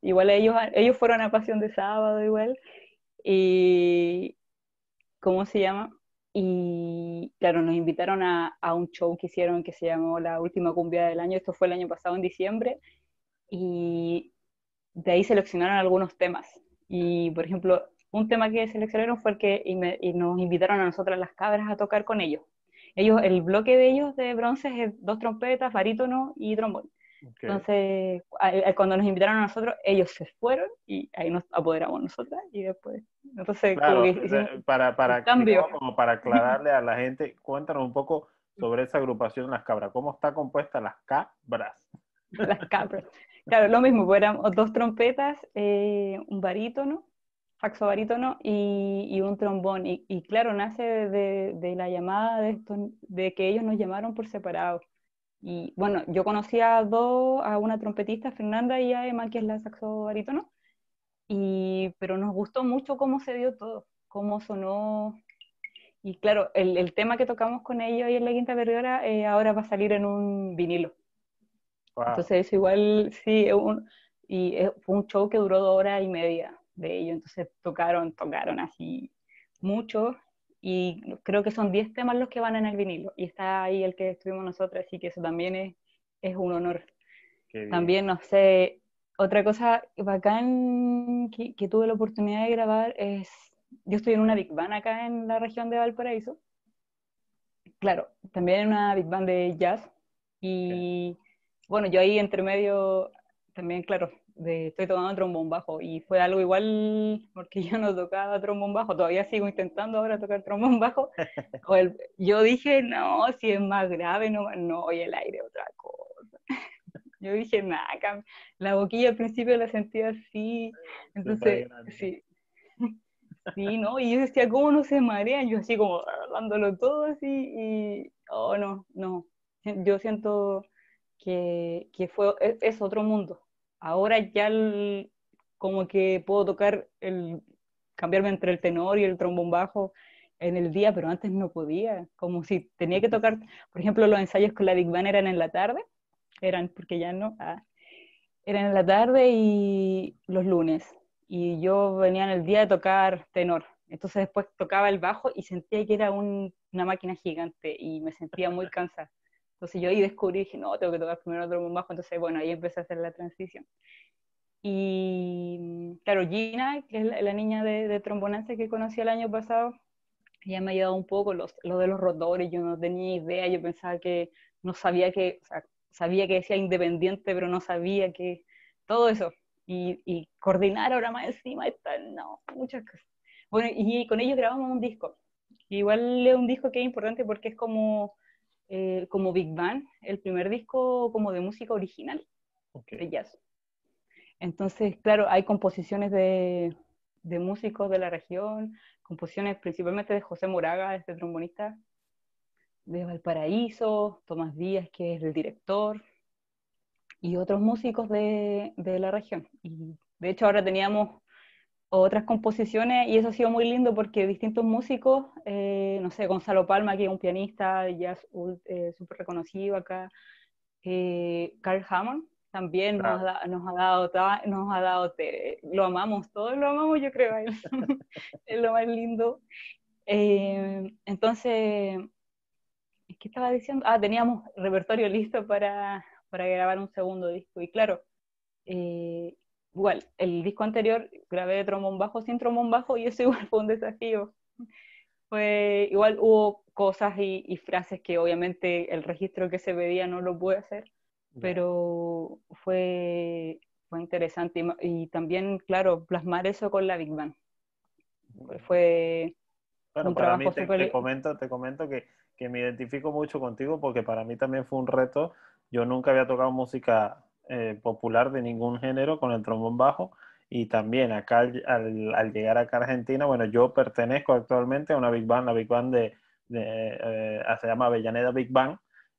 Igual ellos, ellos fueron a Pasión de Sábado, igual, y ¿cómo se llama? Y claro, nos invitaron a, a, un show que hicieron que se llamó La Última Cumbia del Año, esto fue el año pasado en diciembre, y de ahí seleccionaron algunos temas. Y por ejemplo, un tema que seleccionaron fue el que nos invitaron a nosotras las cabras a tocar con ellos. Ellos, el bloque de ellos de bronce es dos trompetas, barítono y trombón. Entonces, cuando nos invitaron a nosotros, ellos se fueron y ahí nos apoderamos nosotras y después. Entonces, para, para aclararle a la gente, cuéntanos un poco sobre esa agrupación Las Cabras. ¿Cómo está compuesta Las Cabras? Las Cabras. Claro, lo mismo, pues, eran dos trompetas, eh, un barítono, saxo barítono y, un trombón. Y, claro, nace de, la llamada de, de que ellos nos llamaron por separado. Y bueno, yo conocí a dos, a una trompetista, Fernanda, y a Emma, que es la saxo barítono, y, pero nos gustó mucho cómo se dio todo, cómo sonó. Y claro, el, tema que tocamos con ellos y en la Quinta perdedora eh, ahora va a salir en un vinilo. Entonces, igual, sí, y fue un show que duró dos horas y media de ello, entonces tocaron, tocaron así mucho y creo que son 10 temas los que van en el vinilo y está ahí el que estuvimos nosotros, así que eso también es, un honor. También, no sé, otra cosa bacán que, que, tuve la oportunidad de grabar es, yo estoy en una big band acá en la región de Valparaíso, claro, también en una big band de jazz y bueno, yo ahí entre medio también, claro, estoy tocando trombón bajo y fue algo igual porque yo no tocaba trombón bajo, todavía sigo intentando ahora tocar trombón bajo. yo dije, no, si es más grave, no, no, y el aire otra cosa. Yo dije, nada, la boquilla al principio la sentía así, entonces, sí. Sí, ¿no? Y yo decía, ¿cómo no se marean? Yo así como dándolo todo así y, oh, no, no. Yo siento que, que fue, e-, es otro mundo, ahora ya como que puedo tocar el cambiarme entre el tenor y el trombón bajo en el día, pero antes no podía, como si tenía que tocar, por ejemplo, los ensayos con la Big Band eran en la tarde, eran porque ya no, ah, eran en la tarde y los lunes, y yo venía en el día de tocar tenor, entonces después tocaba el bajo y sentía que era una máquina gigante y me sentía muy cansada. Entonces yo ahí descubrí, dije, no, tengo que tocar primero otro bajo. entonces bueno, ahí empecé a hacer la transición. Y claro, Gina, que es la, niña de, de que conocí el año pasado, ella me ha ayudado un poco, los, lo de los rotores, yo no tenía idea, yo pensaba que no sabía que, o sea, sabía que decía independiente, pero no sabía que todo eso. Y, coordinar ahora más encima, está, no, muchas cosas. Bueno, y con ellos grabamos un disco. Igual es un disco que es importante porque es como eh, como Big Band, el primer disco como de música original okay. de jazz. Entonces, claro, hay composiciones de, músicos de la región, composiciones principalmente de José Moraga, este trombonista, de Valparaíso, Tomás Díaz, que es el director, y otros músicos de, la región. Y de hecho ahora teníamos otras composiciones y eso ha sido muy lindo porque distintos músicos, eh, no sé, Gonzalo Palma, que es un pianista ya eh, súper reconocido acá, eh, Carl Hammond también nos, ha dado, nos ha dado lo amamos, todos lo amamos yo creo, es lo más lindo. Eh, entonces, ¿qué estaba diciendo? Ah, teníamos repertorio listo para, para grabar un segundo disco y claro, eh, igual, el disco anterior grabé de tromón bajo sin tromón bajo y eso igual fue un desafío. Fue, igual hubo cosas y, frases que obviamente el registro que se pedía no lo pude hacer, pero fue, fue interesante y, también, claro, plasmar eso con la Big Band. Fue bueno, un para trabajo mí te, te, comento, te comento que, que me identifico mucho contigo porque para mí también fue un reto. Yo nunca había tocado música eh, popular de ningún género con el trombón bajo. Y también acá al, llegar acá a Argentina, bueno, yo pertenezco actualmente a una Big Band, la Big Band de, eh, eh, se llama Avellaneda Big Band,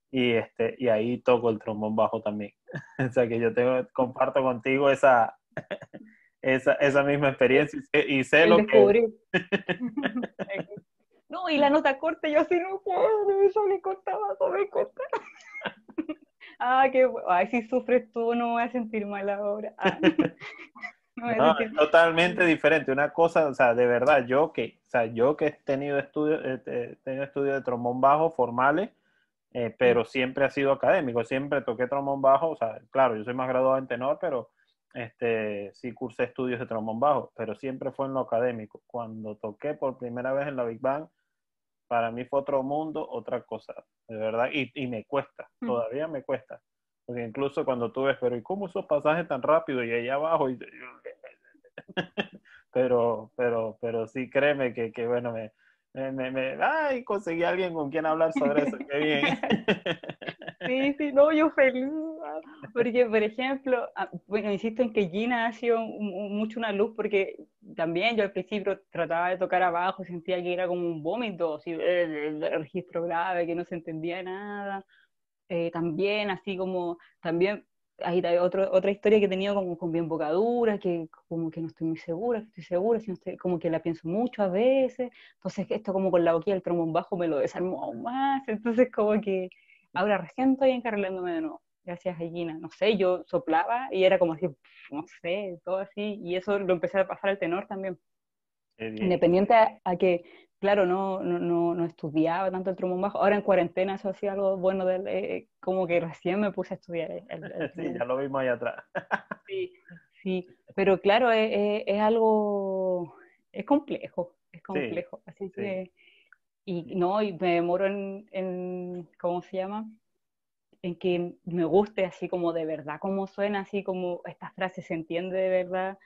y, este, y ahí toco el trombón bajo también. o sea que yo tengo, comparto contigo esa, esa, esa misma experiencia y, sé lo que... no, y la nota corta, yo así no puedo, yo le cortaba, no ah, que, ay, si sufres tú no me voy a sentir mal ahora. Ah, no, totalmente diferente. Una cosa, o sea, de verdad, yo que, o sea, yo que he tenido estudios, eh, tenido estudios de trombón bajo formales, eh, pero siempre ha sido académico, siempre toqué trombón bajo, o sea, claro, yo soy más graduado en tenor, pero este, sí cursé estudios de trombón bajo, pero siempre fue en lo académico. Cuando toqué por primera vez en la Big Bang, para mí fue otro mundo, otra cosa, de verdad, y, me cuesta, mm. todavía me cuesta. Porque incluso cuando tú ves, pero ¿y cómo esos pasajes tan rápido y allá abajo? pero, pero, pero sí, créeme que, que bueno, me, me, me, me, ay, conseguí a alguien con quien hablar sobre eso, qué bien. Sí, sí, no, yo feliz. Ah, porque, por ejemplo, ah, bueno, insisto en que Gina ha sido mucho una luz, porque también yo al principio trataba de tocar abajo, sentía que era como un vómito, así, eh, el, registro grave, que no se entendía nada. Eh, también, así como, también Ahí está otra historia que he tenido como con bien bocadura, que como que no estoy muy segura, estoy segura, como que la pienso mucho a veces, entonces esto como con la boquilla del trombón bajo me lo desarmó aún más, entonces como que ahora recién estoy no de nuevo, gracias a no sé, yo soplaba y era como así, no sé, todo así, y eso lo empecé a pasar al tenor también. Independiente a, que claro, no, no, no, estudiaba tanto el trombón bajo. Ahora en cuarentena eso ha sido algo bueno, eh, como que recién me puse a estudiar. El, sí, ya lo vimos ahí atrás. sí, sí, pero claro, es, algo, es complejo, es complejo. Así que, y no, y me demoro en, en, ¿cómo se llama? en que me guste así como de verdad, cómo suena, así como esta frase se entiende de verdad,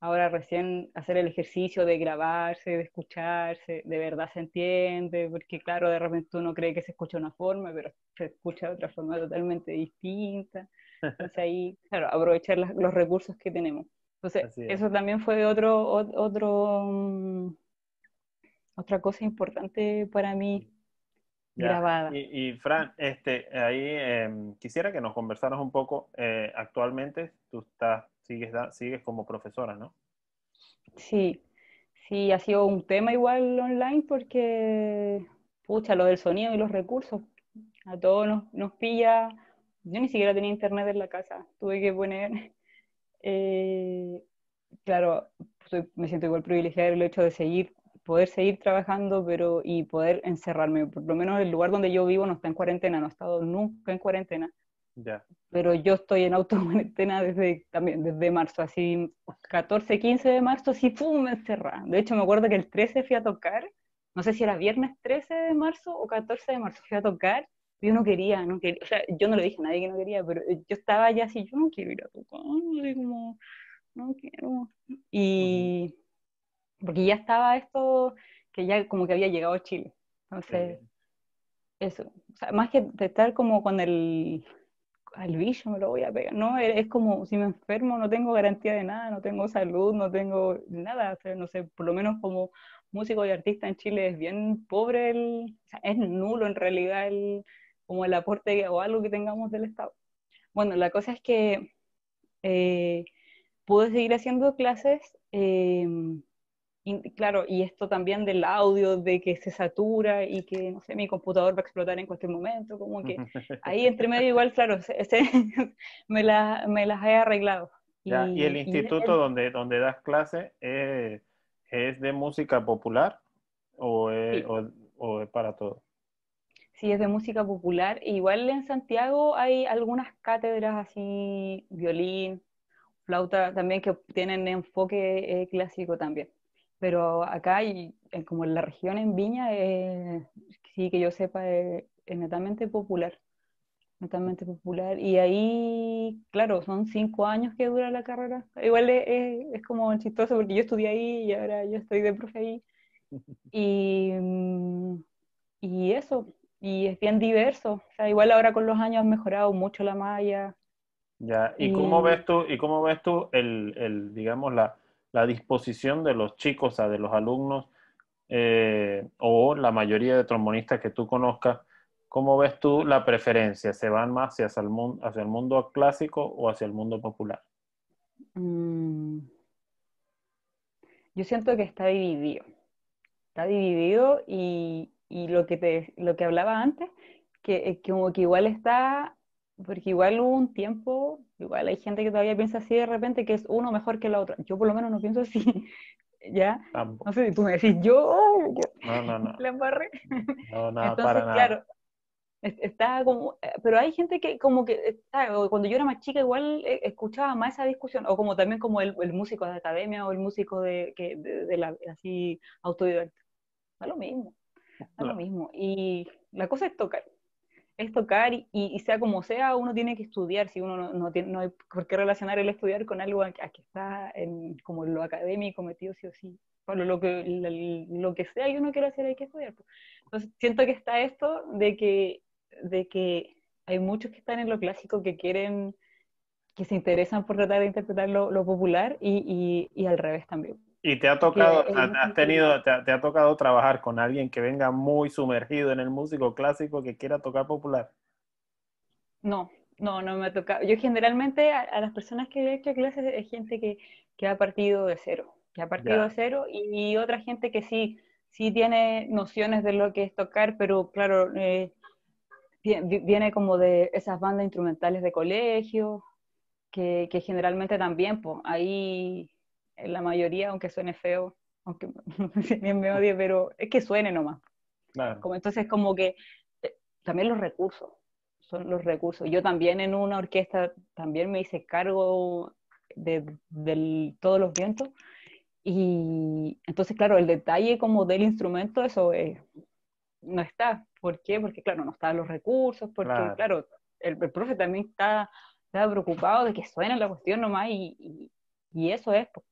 Ahora recién hacer el ejercicio de grabarse, de escucharse, de verdad se entiende, porque claro, de repente uno cree que se escucha una forma, pero se escucha de otra forma totalmente distinta. Entonces ahí, claro, aprovechar los recursos que tenemos. Entonces, eso también fue otro, otro, mm, otra cosa importante para mí grabada. Y, Fran, este, ahí em, quisiera que nos conversaras un poco. Eh, actualmente tú estás sigues, sigues como profesora, ¿no? Sí, sí, ha sido un tema igual online porque, pucha, lo del sonido y los recursos, a todos nos, pilla. Yo ni siquiera tenía internet en la casa, tuve que poner. Eh, claro, me siento igual privilegiada el hecho de seguir, poder seguir trabajando pero y poder encerrarme. Por lo menos el lugar donde yo vivo no está en cuarentena, no ha estado nunca en cuarentena. Pero yo estoy en autocuarentena desde, también, desde marzo, así 14, 15 de marzo, así pum, me encerra, De hecho, me acuerdo que el 13 fui a tocar, no sé si era viernes 13 de marzo o 14 de marzo, fui a tocar. Yo no quería, no quería, o sea, yo no le dije a nadie que no quería, pero yo estaba ya así, yo no quiero ir a tocar, como, no quiero. Y porque ya estaba esto, que ya como que había llegado a Chile. Entonces, eso, o sea, más que estar como con el, al bicho me lo voy a pegar. No, e-, es como si me enfermo, no tengo garantía de nada, no tengo salud, no tengo nada. no sé, por lo menos como músico y artista en Chile es bien pobre, el, o sea, es nulo en realidad el, como el aporte o algo que tengamos del Estado. Bueno, la cosa es que eh, pude seguir haciendo clases. Eh, claro, y esto también del audio, de que se satura y que, no sé, mi computador va a explotar en cualquier momento, como que ahí entre medio igual, claro, me, las he arreglado. Y, el instituto donde, donde das clase eh, es de música popular o es, para todo? Sí, es de música popular. E igual en Santiago hay algunas cátedras así, violín, flauta también, que tienen enfoque eh, clásico también pero acá eh, como en la región en Viña, eh, sí que yo sepa, eh, es netamente popular, netamente popular. Y ahí, claro, son cinco años que dura la carrera. Igual es, como chistoso porque yo estudié ahí y ahora yo estoy de profe ahí. Mm, y, eso, y es bien diverso. igual ahora con los años ha mejorado mucho la malla. Ya, ¿y, y... cómo ves tú, y cómo ves tú el digamos, la la disposición de los chicos, o de los alumnos eh, o la mayoría de trombonistas que tú conozcas, ¿cómo ves tú la preferencia? ¿Se van más hacia el, mundo, hacia el mundo clásico o hacia el mundo popular? Mm. Yo siento que está dividido. Está dividido y, lo, que te, lo que hablaba antes, que, que como que igual está porque igual hubo un tiempo, igual hay gente que todavía piensa así de repente que es uno mejor que la otra. Yo por lo menos no pienso así. ¿Ya? No sé si tú me decís, yo, oh, no, no, no. la embarré. No, no, Entonces, para nada. claro, está como, eh, pero hay gente que como que, eh, ah, cuando yo era más chica igual eh, escuchaba más esa discusión, o como también como el, músico de academia o el músico de, que, de, la, así autodidacta. es lo mismo, da lo mismo. Y la cosa es tocar es tocar y, sea como sea, uno tiene que estudiar, si uno no, tiene, hay por qué relacionar el estudiar con algo que está en, como lo académico metido sí o sí. Bueno, lo que, lo, que sea que uno quiere hacer hay que estudiar. Pues. Entonces, siento que está esto de que, de que hay muchos que están en lo clásico que quieren, que se interesan por tratar de interpretar lo, popular y, y al revés también. Y te ha tocado, has tenido, te ha, tocado trabajar con alguien que venga muy sumergido en el músico clásico que quiera tocar popular. No, no, no me ha tocado. Yo generalmente a, las personas que he hecho clases es gente que, ha partido de cero, que ha partido de cero y, otra gente que sí, sí tiene nociones de lo que es tocar, pero claro, eh, viene como de esas bandas instrumentales de colegio, que, que generalmente también, pues, ahí la mayoría, aunque suene feo, aunque bien me odie, pero es que suene nomás. Claro. Como, entonces, como que eh, también los recursos, son los recursos. Yo también en una orquesta, también me hice cargo de, todos los vientos. Y entonces, claro, el detalle como del instrumento, eso es, no está. ¿Por qué? Porque, claro, no están los recursos, porque, claro, el, profe también está, preocupado de que suene la cuestión nomás y, y eso es, pues,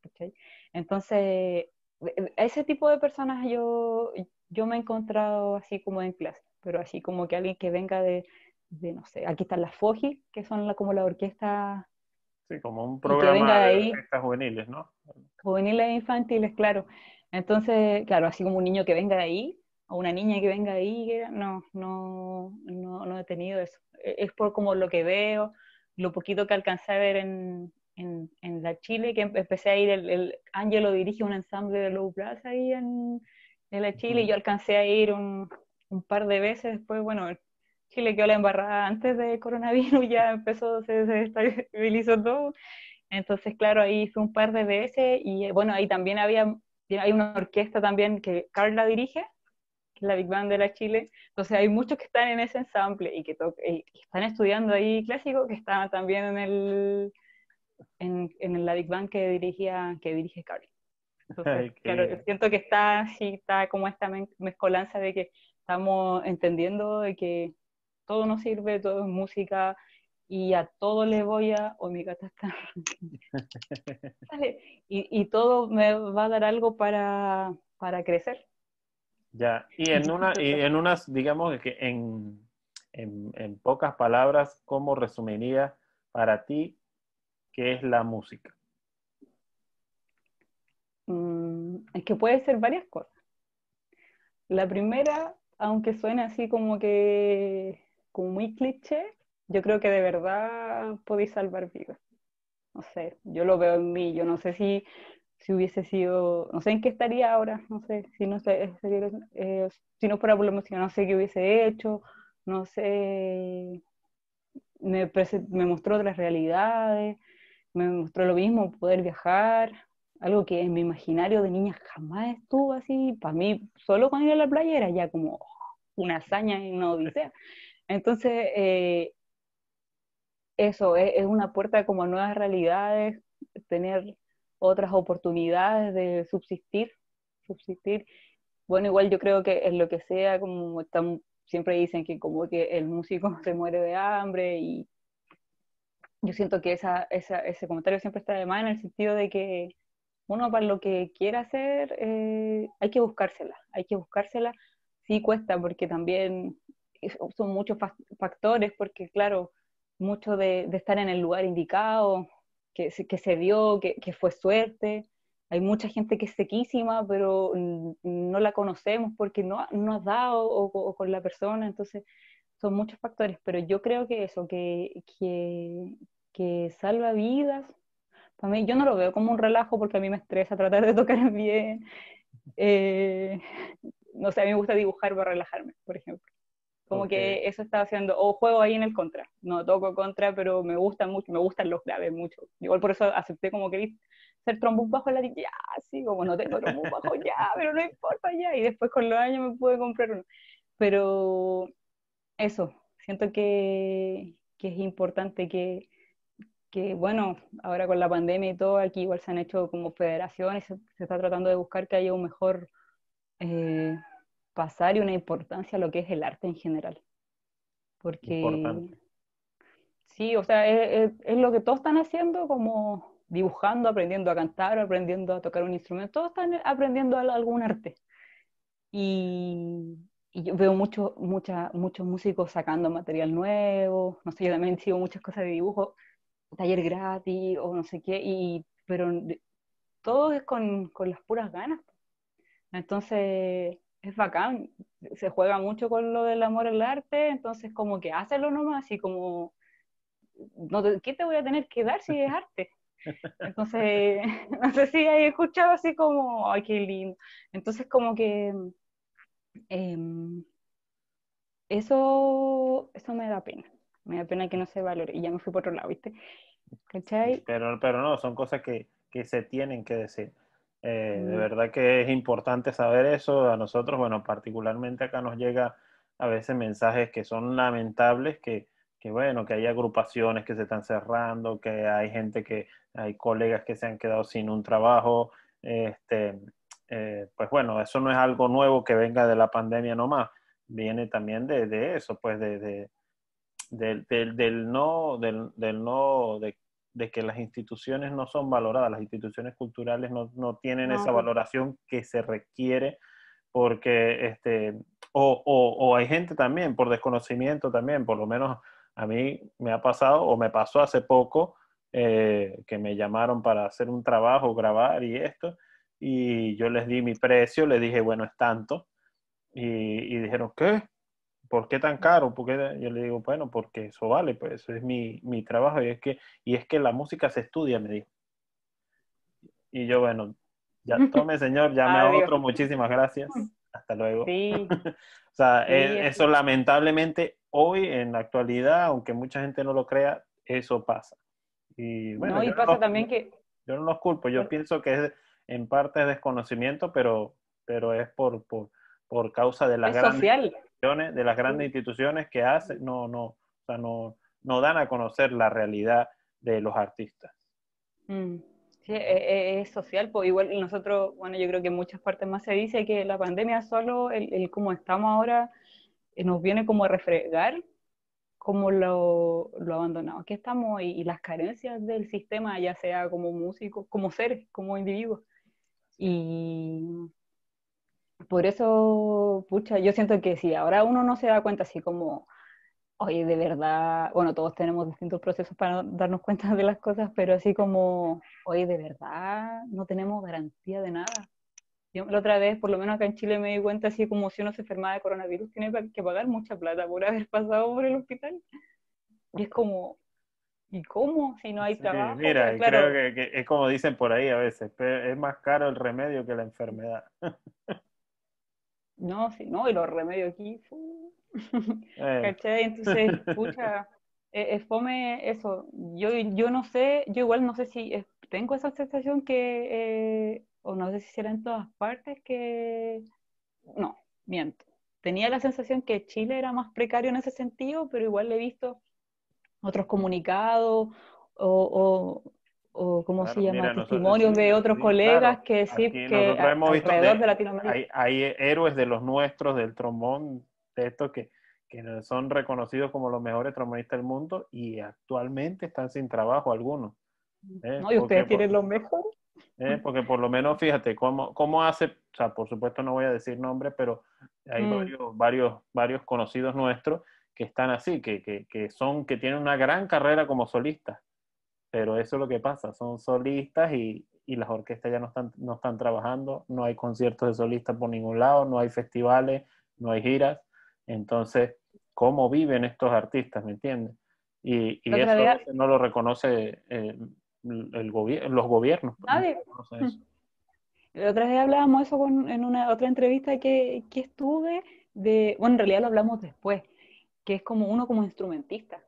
Entonces, e-, e-, ese tipo de personas yo, yo me he encontrado así como en clase, pero así como que alguien que venga de, de no sé, aquí están las FOGI, que son como la orquesta. Sí, como un programa de, juveniles, ¿no? Juveniles e infantiles, claro. Entonces, claro, así como un niño que venga de ahí, o una niña que venga de ahí, no, no, no, no he tenido eso. E-, es por como lo que veo, lo poquito que alcancé a ver en, en, la Chile, que empecé a ir, el, Ángelo dirige un ensamble de Low Brass ahí en, la Chile, y yo alcancé a ir un, par de veces después, bueno, Chile quedó la embarrada antes de coronavirus, ya empezó, se, todo, entonces claro, ahí fue un par de veces, y eh, bueno, ahí también había, hay una orquesta también que Carla dirige, que la Big Band de la Chile. Entonces hay muchos que están en ese ensamble y que, y están estudiando ahí clásico, que están también en el, en, en la Big Bang que, dirigía, que dirige Carrie. siento que está, así está como esta mezcolanza de que estamos entendiendo de que todo nos sirve, todo es música y a todo le voy a... o oh, mi gata está... y, y, todo me va a dar algo para, para crecer. Ya, y en una, y en unas, digamos que en, en, en pocas palabras, ¿cómo resumiría para ti que es la música? Mm, es que puede ser varias cosas. La primera, aunque suene así como que como muy cliché, yo creo que de verdad podéis salvar vidas. No sé, yo lo veo en mí, yo no sé si, si hubiese sido, no sé en qué estaría ahora, no sé, si no, eh, si no fuera por la música, no sé qué hubiese hecho, no sé, me, me mostró otras realidades, me mostró lo mismo, poder viajar, algo que en mi imaginario de niña jamás estuvo así. Para mí, solo cuando ir a la playa era ya como oh, una hazaña y una odisea. Entonces, eh, eso e, es, una puerta como a nuevas realidades, tener otras oportunidades de subsistir, subsistir. Bueno, igual yo creo que en lo que sea, como están, siempre dicen que como que el músico se muere de hambre y yo siento que ese comentario siempre está de más en el sentido de que uno para lo que quiera hacer eh, hay que buscársela, hay que buscársela, sí cuesta porque también son muchos factores, porque claro, mucho de, estar en el lugar indicado, que, se dio, que, fue suerte, hay mucha gente que es sequísima, pero no la conocemos porque no has dado dado con la persona, entonces son muchos factores, pero yo creo que eso, que, que, que salva vidas, para mí yo no lo veo como un relajo porque a mí me estresa tratar de tocar bien. Eh, no sé, a mí me gusta dibujar para relajarme, por ejemplo. Como que eso está haciendo, o juego ahí en el contra. No toco contra, pero me gustan mucho, me gustan los graves mucho. Igual por eso acepté como que ser trombón bajo la ya, sí, como no tengo trombón bajo, ya, pero no importa, ya. Y después con los años me pude comprar uno. Pero eso, siento que, que es importante que, que, bueno, ahora con la pandemia y todo, aquí igual se han hecho como federaciones, se, está tratando de buscar que haya un mejor eh, pasar y una importancia a lo que es el arte en general. Porque... Sí, o sea, es, es, lo que todos están haciendo, como dibujando, aprendiendo a cantar, aprendiendo a tocar un instrumento, todos están aprendiendo algún arte. Y, y yo veo mucho, mucha, muchos músicos sacando material nuevo, no sé, yo también sigo muchas cosas de dibujo, taller gratis o no sé qué, y, pero todo es con, las puras ganas. Entonces es bacán, se juega mucho con lo del amor al arte, entonces como que hazlo nomás y como, no ¿qué te voy a tener que dar si es arte? Entonces, no sé si hay escuchado así como, ay, qué lindo. Entonces como que Em, eso, eso me da pena. Me da pena que no se valore. Y ya me fui por otro lado, ¿viste? ¿Cachai? Pero, pero no, son cosas que, que se tienen que decir. Eh, de verdad que es importante saber eso. A nosotros, bueno, particularmente acá nos llega a veces mensajes que son lamentables, que, que bueno, que hay agrupaciones que se están cerrando, que hay gente que, hay colegas que se han quedado sin un trabajo, este, eh, pues bueno, eso no es algo nuevo que venga de la pandemia nomás, viene también de, eso, pues de, del, no, del, no, de, que las instituciones no son valoradas, las instituciones culturales no, tienen esa valoración que se requiere porque, este, o, o, hay gente también, por desconocimiento también, por lo menos a mí me ha pasado o me pasó hace poco, eh, que me llamaron para hacer un trabajo, grabar y esto, y yo les di mi precio, les dije, bueno, es tanto. Y, y dijeron, ¿qué? ¿Por qué tan caro? Porque Yo le digo, bueno, porque eso vale, pues eso es mi, mi, trabajo. Y es, que, y es que la música se estudia, me dijo. Y yo, bueno, ya tome, señor, ya me otro, muchísimas gracias. Hasta luego. Sí. o sea, eh, eso lamentablemente hoy, en la actualidad, aunque mucha gente no lo crea, eso pasa. Y bueno, y pasa también que... Yo no los culpo, yo pienso que es en parte es desconocimiento, pero, pero es por, por, causa de las grandes instituciones, de las grandes instituciones que hacen, no, no, no, no dan a conocer la realidad de los artistas. Mm. E, e, es, social, pues igual nosotros, bueno, yo creo que en muchas partes más se dice que la pandemia solo, el, como estamos ahora, eh, nos viene como a refrescar como lo, lo abandonado que estamos y, y, las carencias del sistema, ya sea como músicos, como seres, como individuos. Y por eso, pucha, yo siento que si sí, ahora uno no se da cuenta así como, oye, de verdad, bueno, todos tenemos distintos procesos para darnos cuenta de las cosas, pero así como, oye, de verdad, no tenemos garantía de nada. Yo la otra vez, por lo menos acá en Chile, me di cuenta así como si uno se enfermaba de coronavirus, tiene que pagar mucha plata por haber pasado por el hospital. Y es como, ¿Y cómo? Si no hay trabajo. mira, creo que, es como dicen por ahí a veces, es más caro el remedio que la enfermedad. No, sí, no, y los remedios aquí. Eh. Entonces, escucha, es eso. Yo, yo no sé, yo igual no sé si tengo esa sensación que, eh, o no sé si será en todas partes, que. No, miento. Tenía la sensación que Chile era más precario en ese sentido, pero igual le he visto otros comunicados o, o, ¿cómo se llama? Testimonios de otros colegas que decir que Hay, hay, héroes de los nuestros, del trombón, de estos que, son reconocidos como los mejores trombonistas del mundo y actualmente están sin trabajo algunos. ¿eh? No, y ustedes tienen los mejores. ¿Eh? Porque por lo menos, fíjate, cómo, cómo hace, o sea, por supuesto no voy a decir nombres, pero hay mm. varios, varios, varios conocidos nuestros que están así, que, son, que tienen una gran carrera como solistas. Pero eso es lo que pasa, son solistas y, las orquestas ya no están, no están trabajando, no hay conciertos de solistas por ningún lado, no hay festivales, no hay giras. Entonces, ¿cómo viven estos artistas? ¿Me entiendes? Y, eso no lo reconoce eh, el gobierno los gobiernos. Pues, Nadie. otra vez hablábamos eso en una otra entrevista que, que estuve, de, bueno, en realidad lo hablamos después, que es como uno como instrumentista,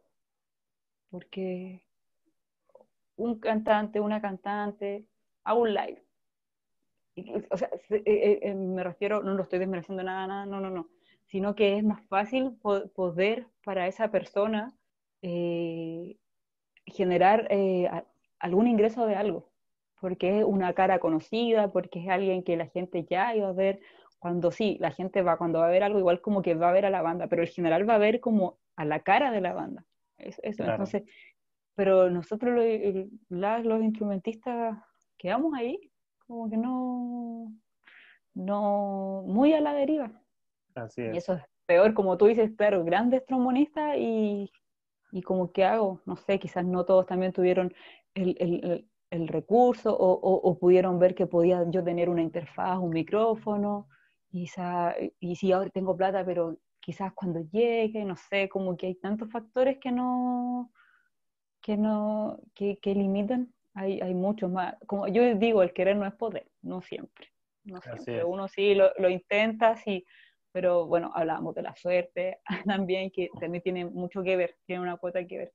porque un cantante, una cantante, a un live. o sea, eh, eh, eh, me refiero, no lo estoy desmereciendo nada, nada, no, no, no, sino que es más fácil poder para esa persona generar algún ingreso de algo, porque es una cara conocida, porque es alguien que la gente ya iba a ver, cuando sí, la gente va, cuando va a ver algo, igual como que va a ver a la banda, pero el general va a ver como a la cara de la banda. Eso, Entonces, pero nosotros los, instrumentistas quedamos ahí, como que no, no, muy a la deriva. Así es. Y eso es peor, como tú dices, pero grandes trombonistas y, como que hago, no sé, quizás no todos también tuvieron el, recurso o, pudieron ver que podía yo tener una interfaz, un micrófono, Quizás, eh, y si ahora tengo plata, pero quizás cuando llegue, no sé, como que hay tantos factores que no, que no, que, que limitan, hay, hay muchos más. Como yo digo, el querer no es poder, no siempre. No siempre. Uno sí lo, intenta, sí, pero bueno, hablamos de la suerte también, que también tiene mucho que ver, tiene una cuota que ver.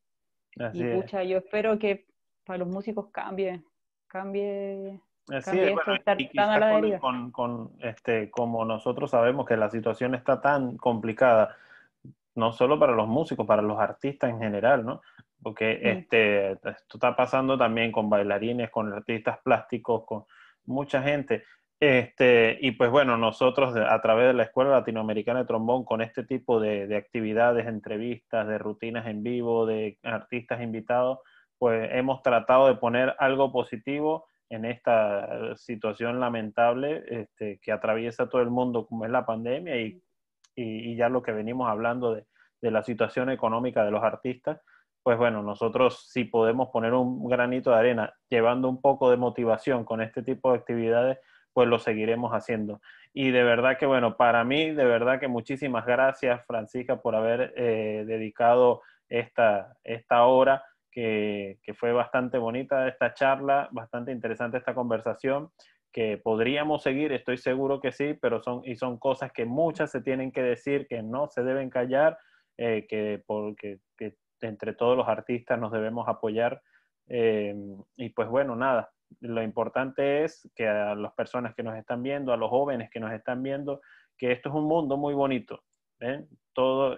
Así y yo espero que para los músicos cambie, cambie Así es, bueno, con, con, este, como nosotros sabemos que la situación está tan complicada, no solo para los músicos, para los artistas en general, ¿no? Porque mm. este, esto está pasando también con bailarines, con artistas plásticos, con mucha gente. Este, y pues bueno, nosotros a través de la Escuela Latinoamericana de Trombón, con este tipo de actividades, entrevistas, de rutinas en vivo, de artistas invitados, pues hemos tratado de poner algo positivo en esta situación lamentable este, que atraviesa todo el mundo, como es la pandemia, y, ya lo que venimos hablando de, la situación económica de los artistas, pues bueno, nosotros si podemos poner un granito de arena llevando un poco de motivación con este tipo de actividades, pues lo seguiremos haciendo. Y de verdad que bueno, para mí, de verdad que muchísimas gracias, Francisca, por haber eh, dedicado esta, esta hora que, fue bastante bonita esta charla, bastante interesante esta conversación que podríamos seguir, estoy seguro que sí, pero son, y son cosas que muchas se tienen que decir, que no se deben callar, eh, que, porque, entre todos los artistas nos debemos apoyar. Eh, y pues bueno, nada, lo importante es que a las personas que nos están viendo, a los jóvenes que nos están viendo, que esto es un mundo muy bonito, ¿eh?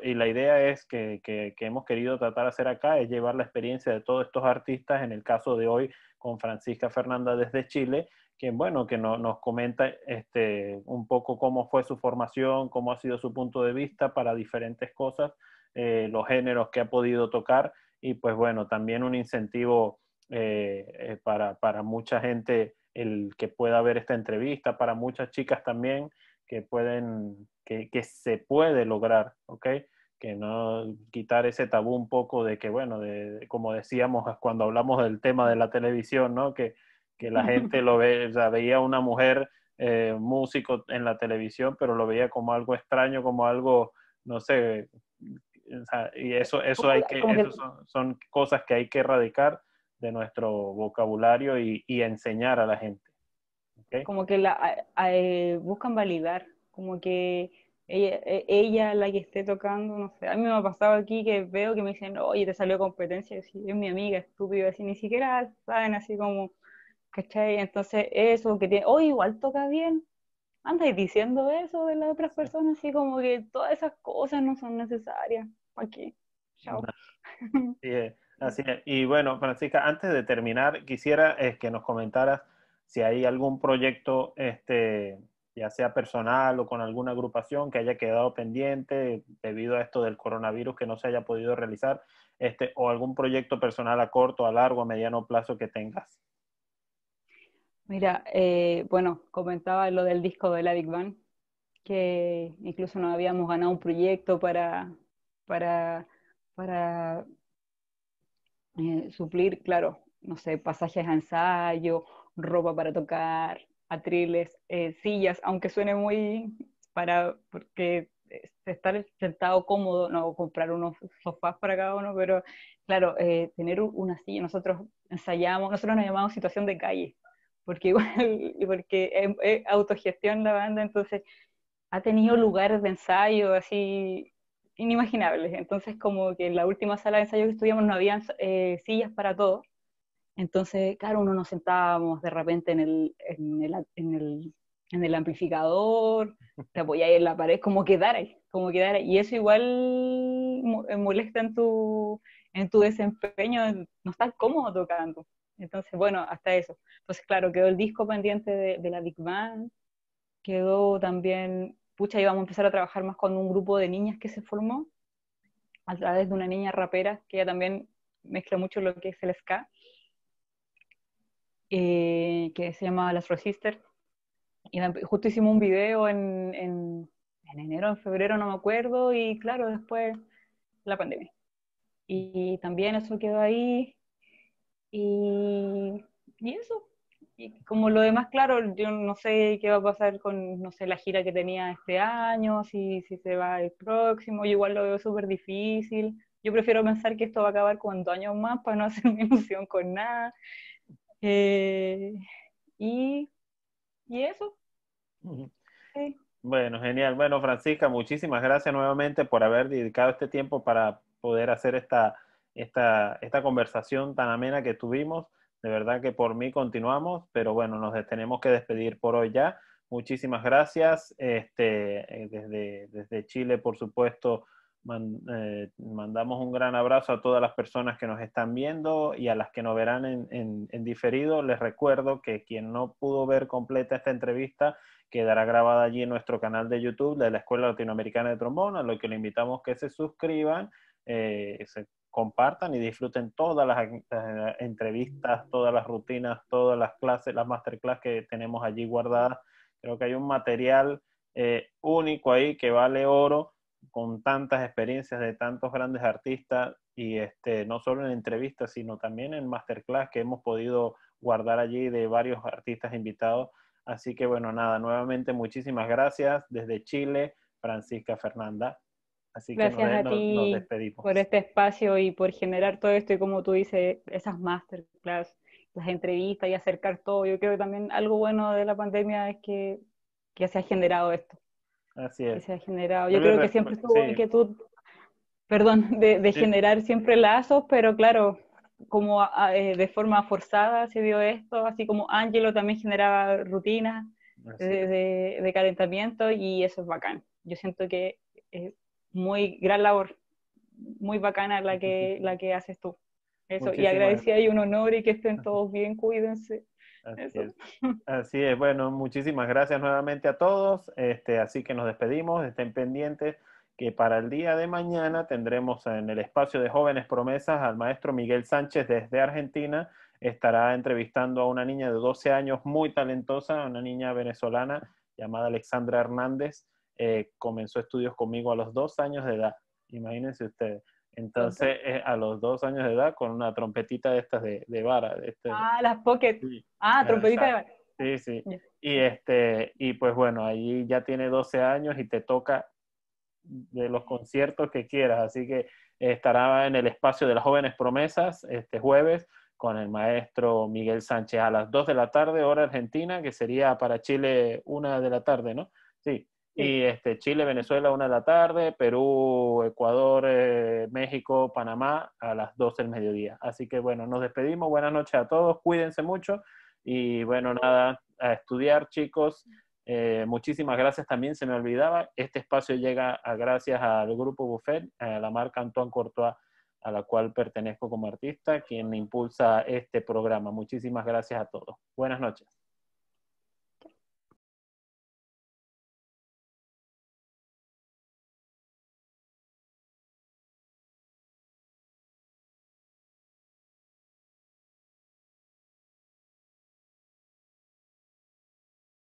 y la idea es que, hemos querido tratar de hacer acá es llevar la experiencia de todos estos artistas, en el caso de hoy con Francisca Fernanda desde Chile, quien bueno, que nos comenta este, un poco cómo fue su formación, cómo ha sido su punto de vista para diferentes cosas, eh, los géneros que ha podido tocar y pues bueno, también un incentivo eh, para, para mucha gente el que pueda ver esta entrevista, para muchas chicas también que pueden, que, que se puede lograr, ¿ok? Que no quitar ese tabú un poco de que, bueno, de, como decíamos cuando hablamos del tema de la televisión, ¿no? Que, que la gente lo ve, o sea, veía una mujer eh, músico en la televisión, pero lo veía como algo extraño, como algo, no sé, y eso, eso hay que, son, cosas que hay que erradicar de nuestro vocabulario y enseñar a la gente. Como que la, eh, buscan validar, como que e, ella, la que esté tocando, no sé, a mí me ha pasado aquí que veo que me dicen, oye, te salió competencia, es mi amiga, estúpida, así, ni siquiera saben así como, ¿cachai? Entonces eso, que tiene, oye, igual toca bien, andas diciendo eso de las otras personas, así como que todas esas cosas no son necesarias, aquí, chao. Sí, así Y bueno, Francisca, antes de terminar, quisiera eh, que nos comentaras si hay algún proyecto, este, ya sea personal o con alguna agrupación que haya quedado pendiente debido a esto del coronavirus que no se haya podido realizar, este, o algún proyecto personal a corto, a largo, a mediano plazo que tengas. Mira, eh, bueno, comentaba lo del disco de la Big Bang, que incluso no habíamos ganado un proyecto para, eh, suplir, claro, no sé, pasajes a ensayo ropa para tocar, atriles, eh, sillas, aunque suene muy para, porque estar sentado cómodo, no comprar unos sofás para cada uno, pero claro, eh, tener una silla, nosotros ensayamos, nosotros nos llamamos situación de calle, porque igual, porque es, autogestión la banda, entonces ha tenido lugares de ensayo así inimaginables, entonces como que en la última sala de ensayo que estudiamos no habían eh, sillas para todos, entonces, claro, uno nos sentábamos de repente en el, en el, en el, en el amplificador, te apoyáis en la pared, como quedar ahí, como quedar Y eso igual eh, molesta en tu, en tu desempeño, no estás cómodo tocando. Entonces, bueno, hasta eso. Entonces, claro, quedó el disco pendiente de, de la Big Band, quedó también, pucha, íbamos a empezar a trabajar más con un grupo de niñas que se formó a través de una niña rapera, que ella también mezcla mucho lo que es el ska eh, que se llama Las Resisters. Y justo hicimos un video en, en, en, enero, en febrero, no me acuerdo, y claro, después la pandemia. Y, también eso quedó ahí. Y, y eso. Y como lo demás, claro, yo no sé qué va a pasar con, no sé, la gira que tenía este año, si, si se va el próximo, yo igual lo veo súper difícil. Yo prefiero pensar que esto va a acabar con dos años más para no hacer ilusión con nada. Eh, y, y, eso. Bueno, genial. Bueno, Francisca, muchísimas gracias nuevamente por haber dedicado este tiempo para poder hacer esta, esta, esta conversación tan amena que tuvimos. De verdad que por mí continuamos, pero bueno, nos tenemos que despedir por hoy ya. Muchísimas gracias. Este, eh, desde, desde Chile, por supuesto, eh, mandamos un gran abrazo a todas las personas que nos están viendo y a las que nos verán en, diferido. Les recuerdo que quien no pudo ver completa esta entrevista quedará grabada allí en nuestro canal de YouTube de la Escuela Latinoamericana de Trombón, a lo que le invitamos que se suscriban, eh, se compartan y disfruten todas las, entrevistas, todas las rutinas, todas las clases, las masterclass que tenemos allí guardadas. Creo que hay un material eh, único ahí que vale oro con tantas experiencias de tantos grandes artistas y este, no solo en entrevistas, sino también en masterclass que hemos podido guardar allí de varios artistas invitados. Así que bueno, nada, nuevamente muchísimas gracias desde Chile, Francisca Fernanda. Así que nos, a ti despedimos. por este espacio y por generar todo esto y como tú dices, esas masterclass, las entrevistas y acercar todo. Yo creo que también algo bueno de la pandemia es que, que se ha generado esto se ha generado. Yo creo que siempre tuvo inquietud, perdón, de, generar siempre lazos, pero claro, como eh, de forma forzada se dio esto, así como Ángelo también generaba rutinas de, calentamiento y eso es bacán. Yo siento que es muy gran labor, muy bacana la que, la que haces tú. Eso, y agradecida y un honor y que estén todos bien, cuídense. Así es. Bueno, muchísimas gracias nuevamente a todos. Este, así que nos despedimos. Estén pendientes que para el día de mañana tendremos en el espacio de Jóvenes Promesas al maestro Miguel Sánchez desde Argentina. Estará entrevistando a una niña de 12 años muy talentosa, una niña venezolana llamada Alexandra Hernández. Eh, comenzó estudios conmigo a los dos años de edad. Imagínense ustedes. Entonces, eh, a los dos años de edad, con una trompetita de estas de, vara. Este ah, las pocket. ah, trompetita de vara. Sí, sí. Y, este, y pues bueno, ahí ya tiene 12 años y te toca de los conciertos que quieras. Así que estará en el espacio de las jóvenes promesas este jueves con el maestro Miguel Sánchez a las 2 de la tarde, hora argentina, que sería para Chile una de la tarde, ¿no? Sí, y este, Chile, Venezuela, una de la tarde, Perú, Ecuador, eh, México, Panamá, a las 12 del mediodía. Así que bueno, nos despedimos. Buenas noches a todos, cuídense mucho. Y bueno, nada, a estudiar, chicos. Eh, muchísimas gracias también, se me olvidaba. Este espacio llega a, gracias al Grupo Buffet, a la marca Antoine Courtois, a la cual pertenezco como artista, quien impulsa este programa. Muchísimas gracias a todos. Buenas noches.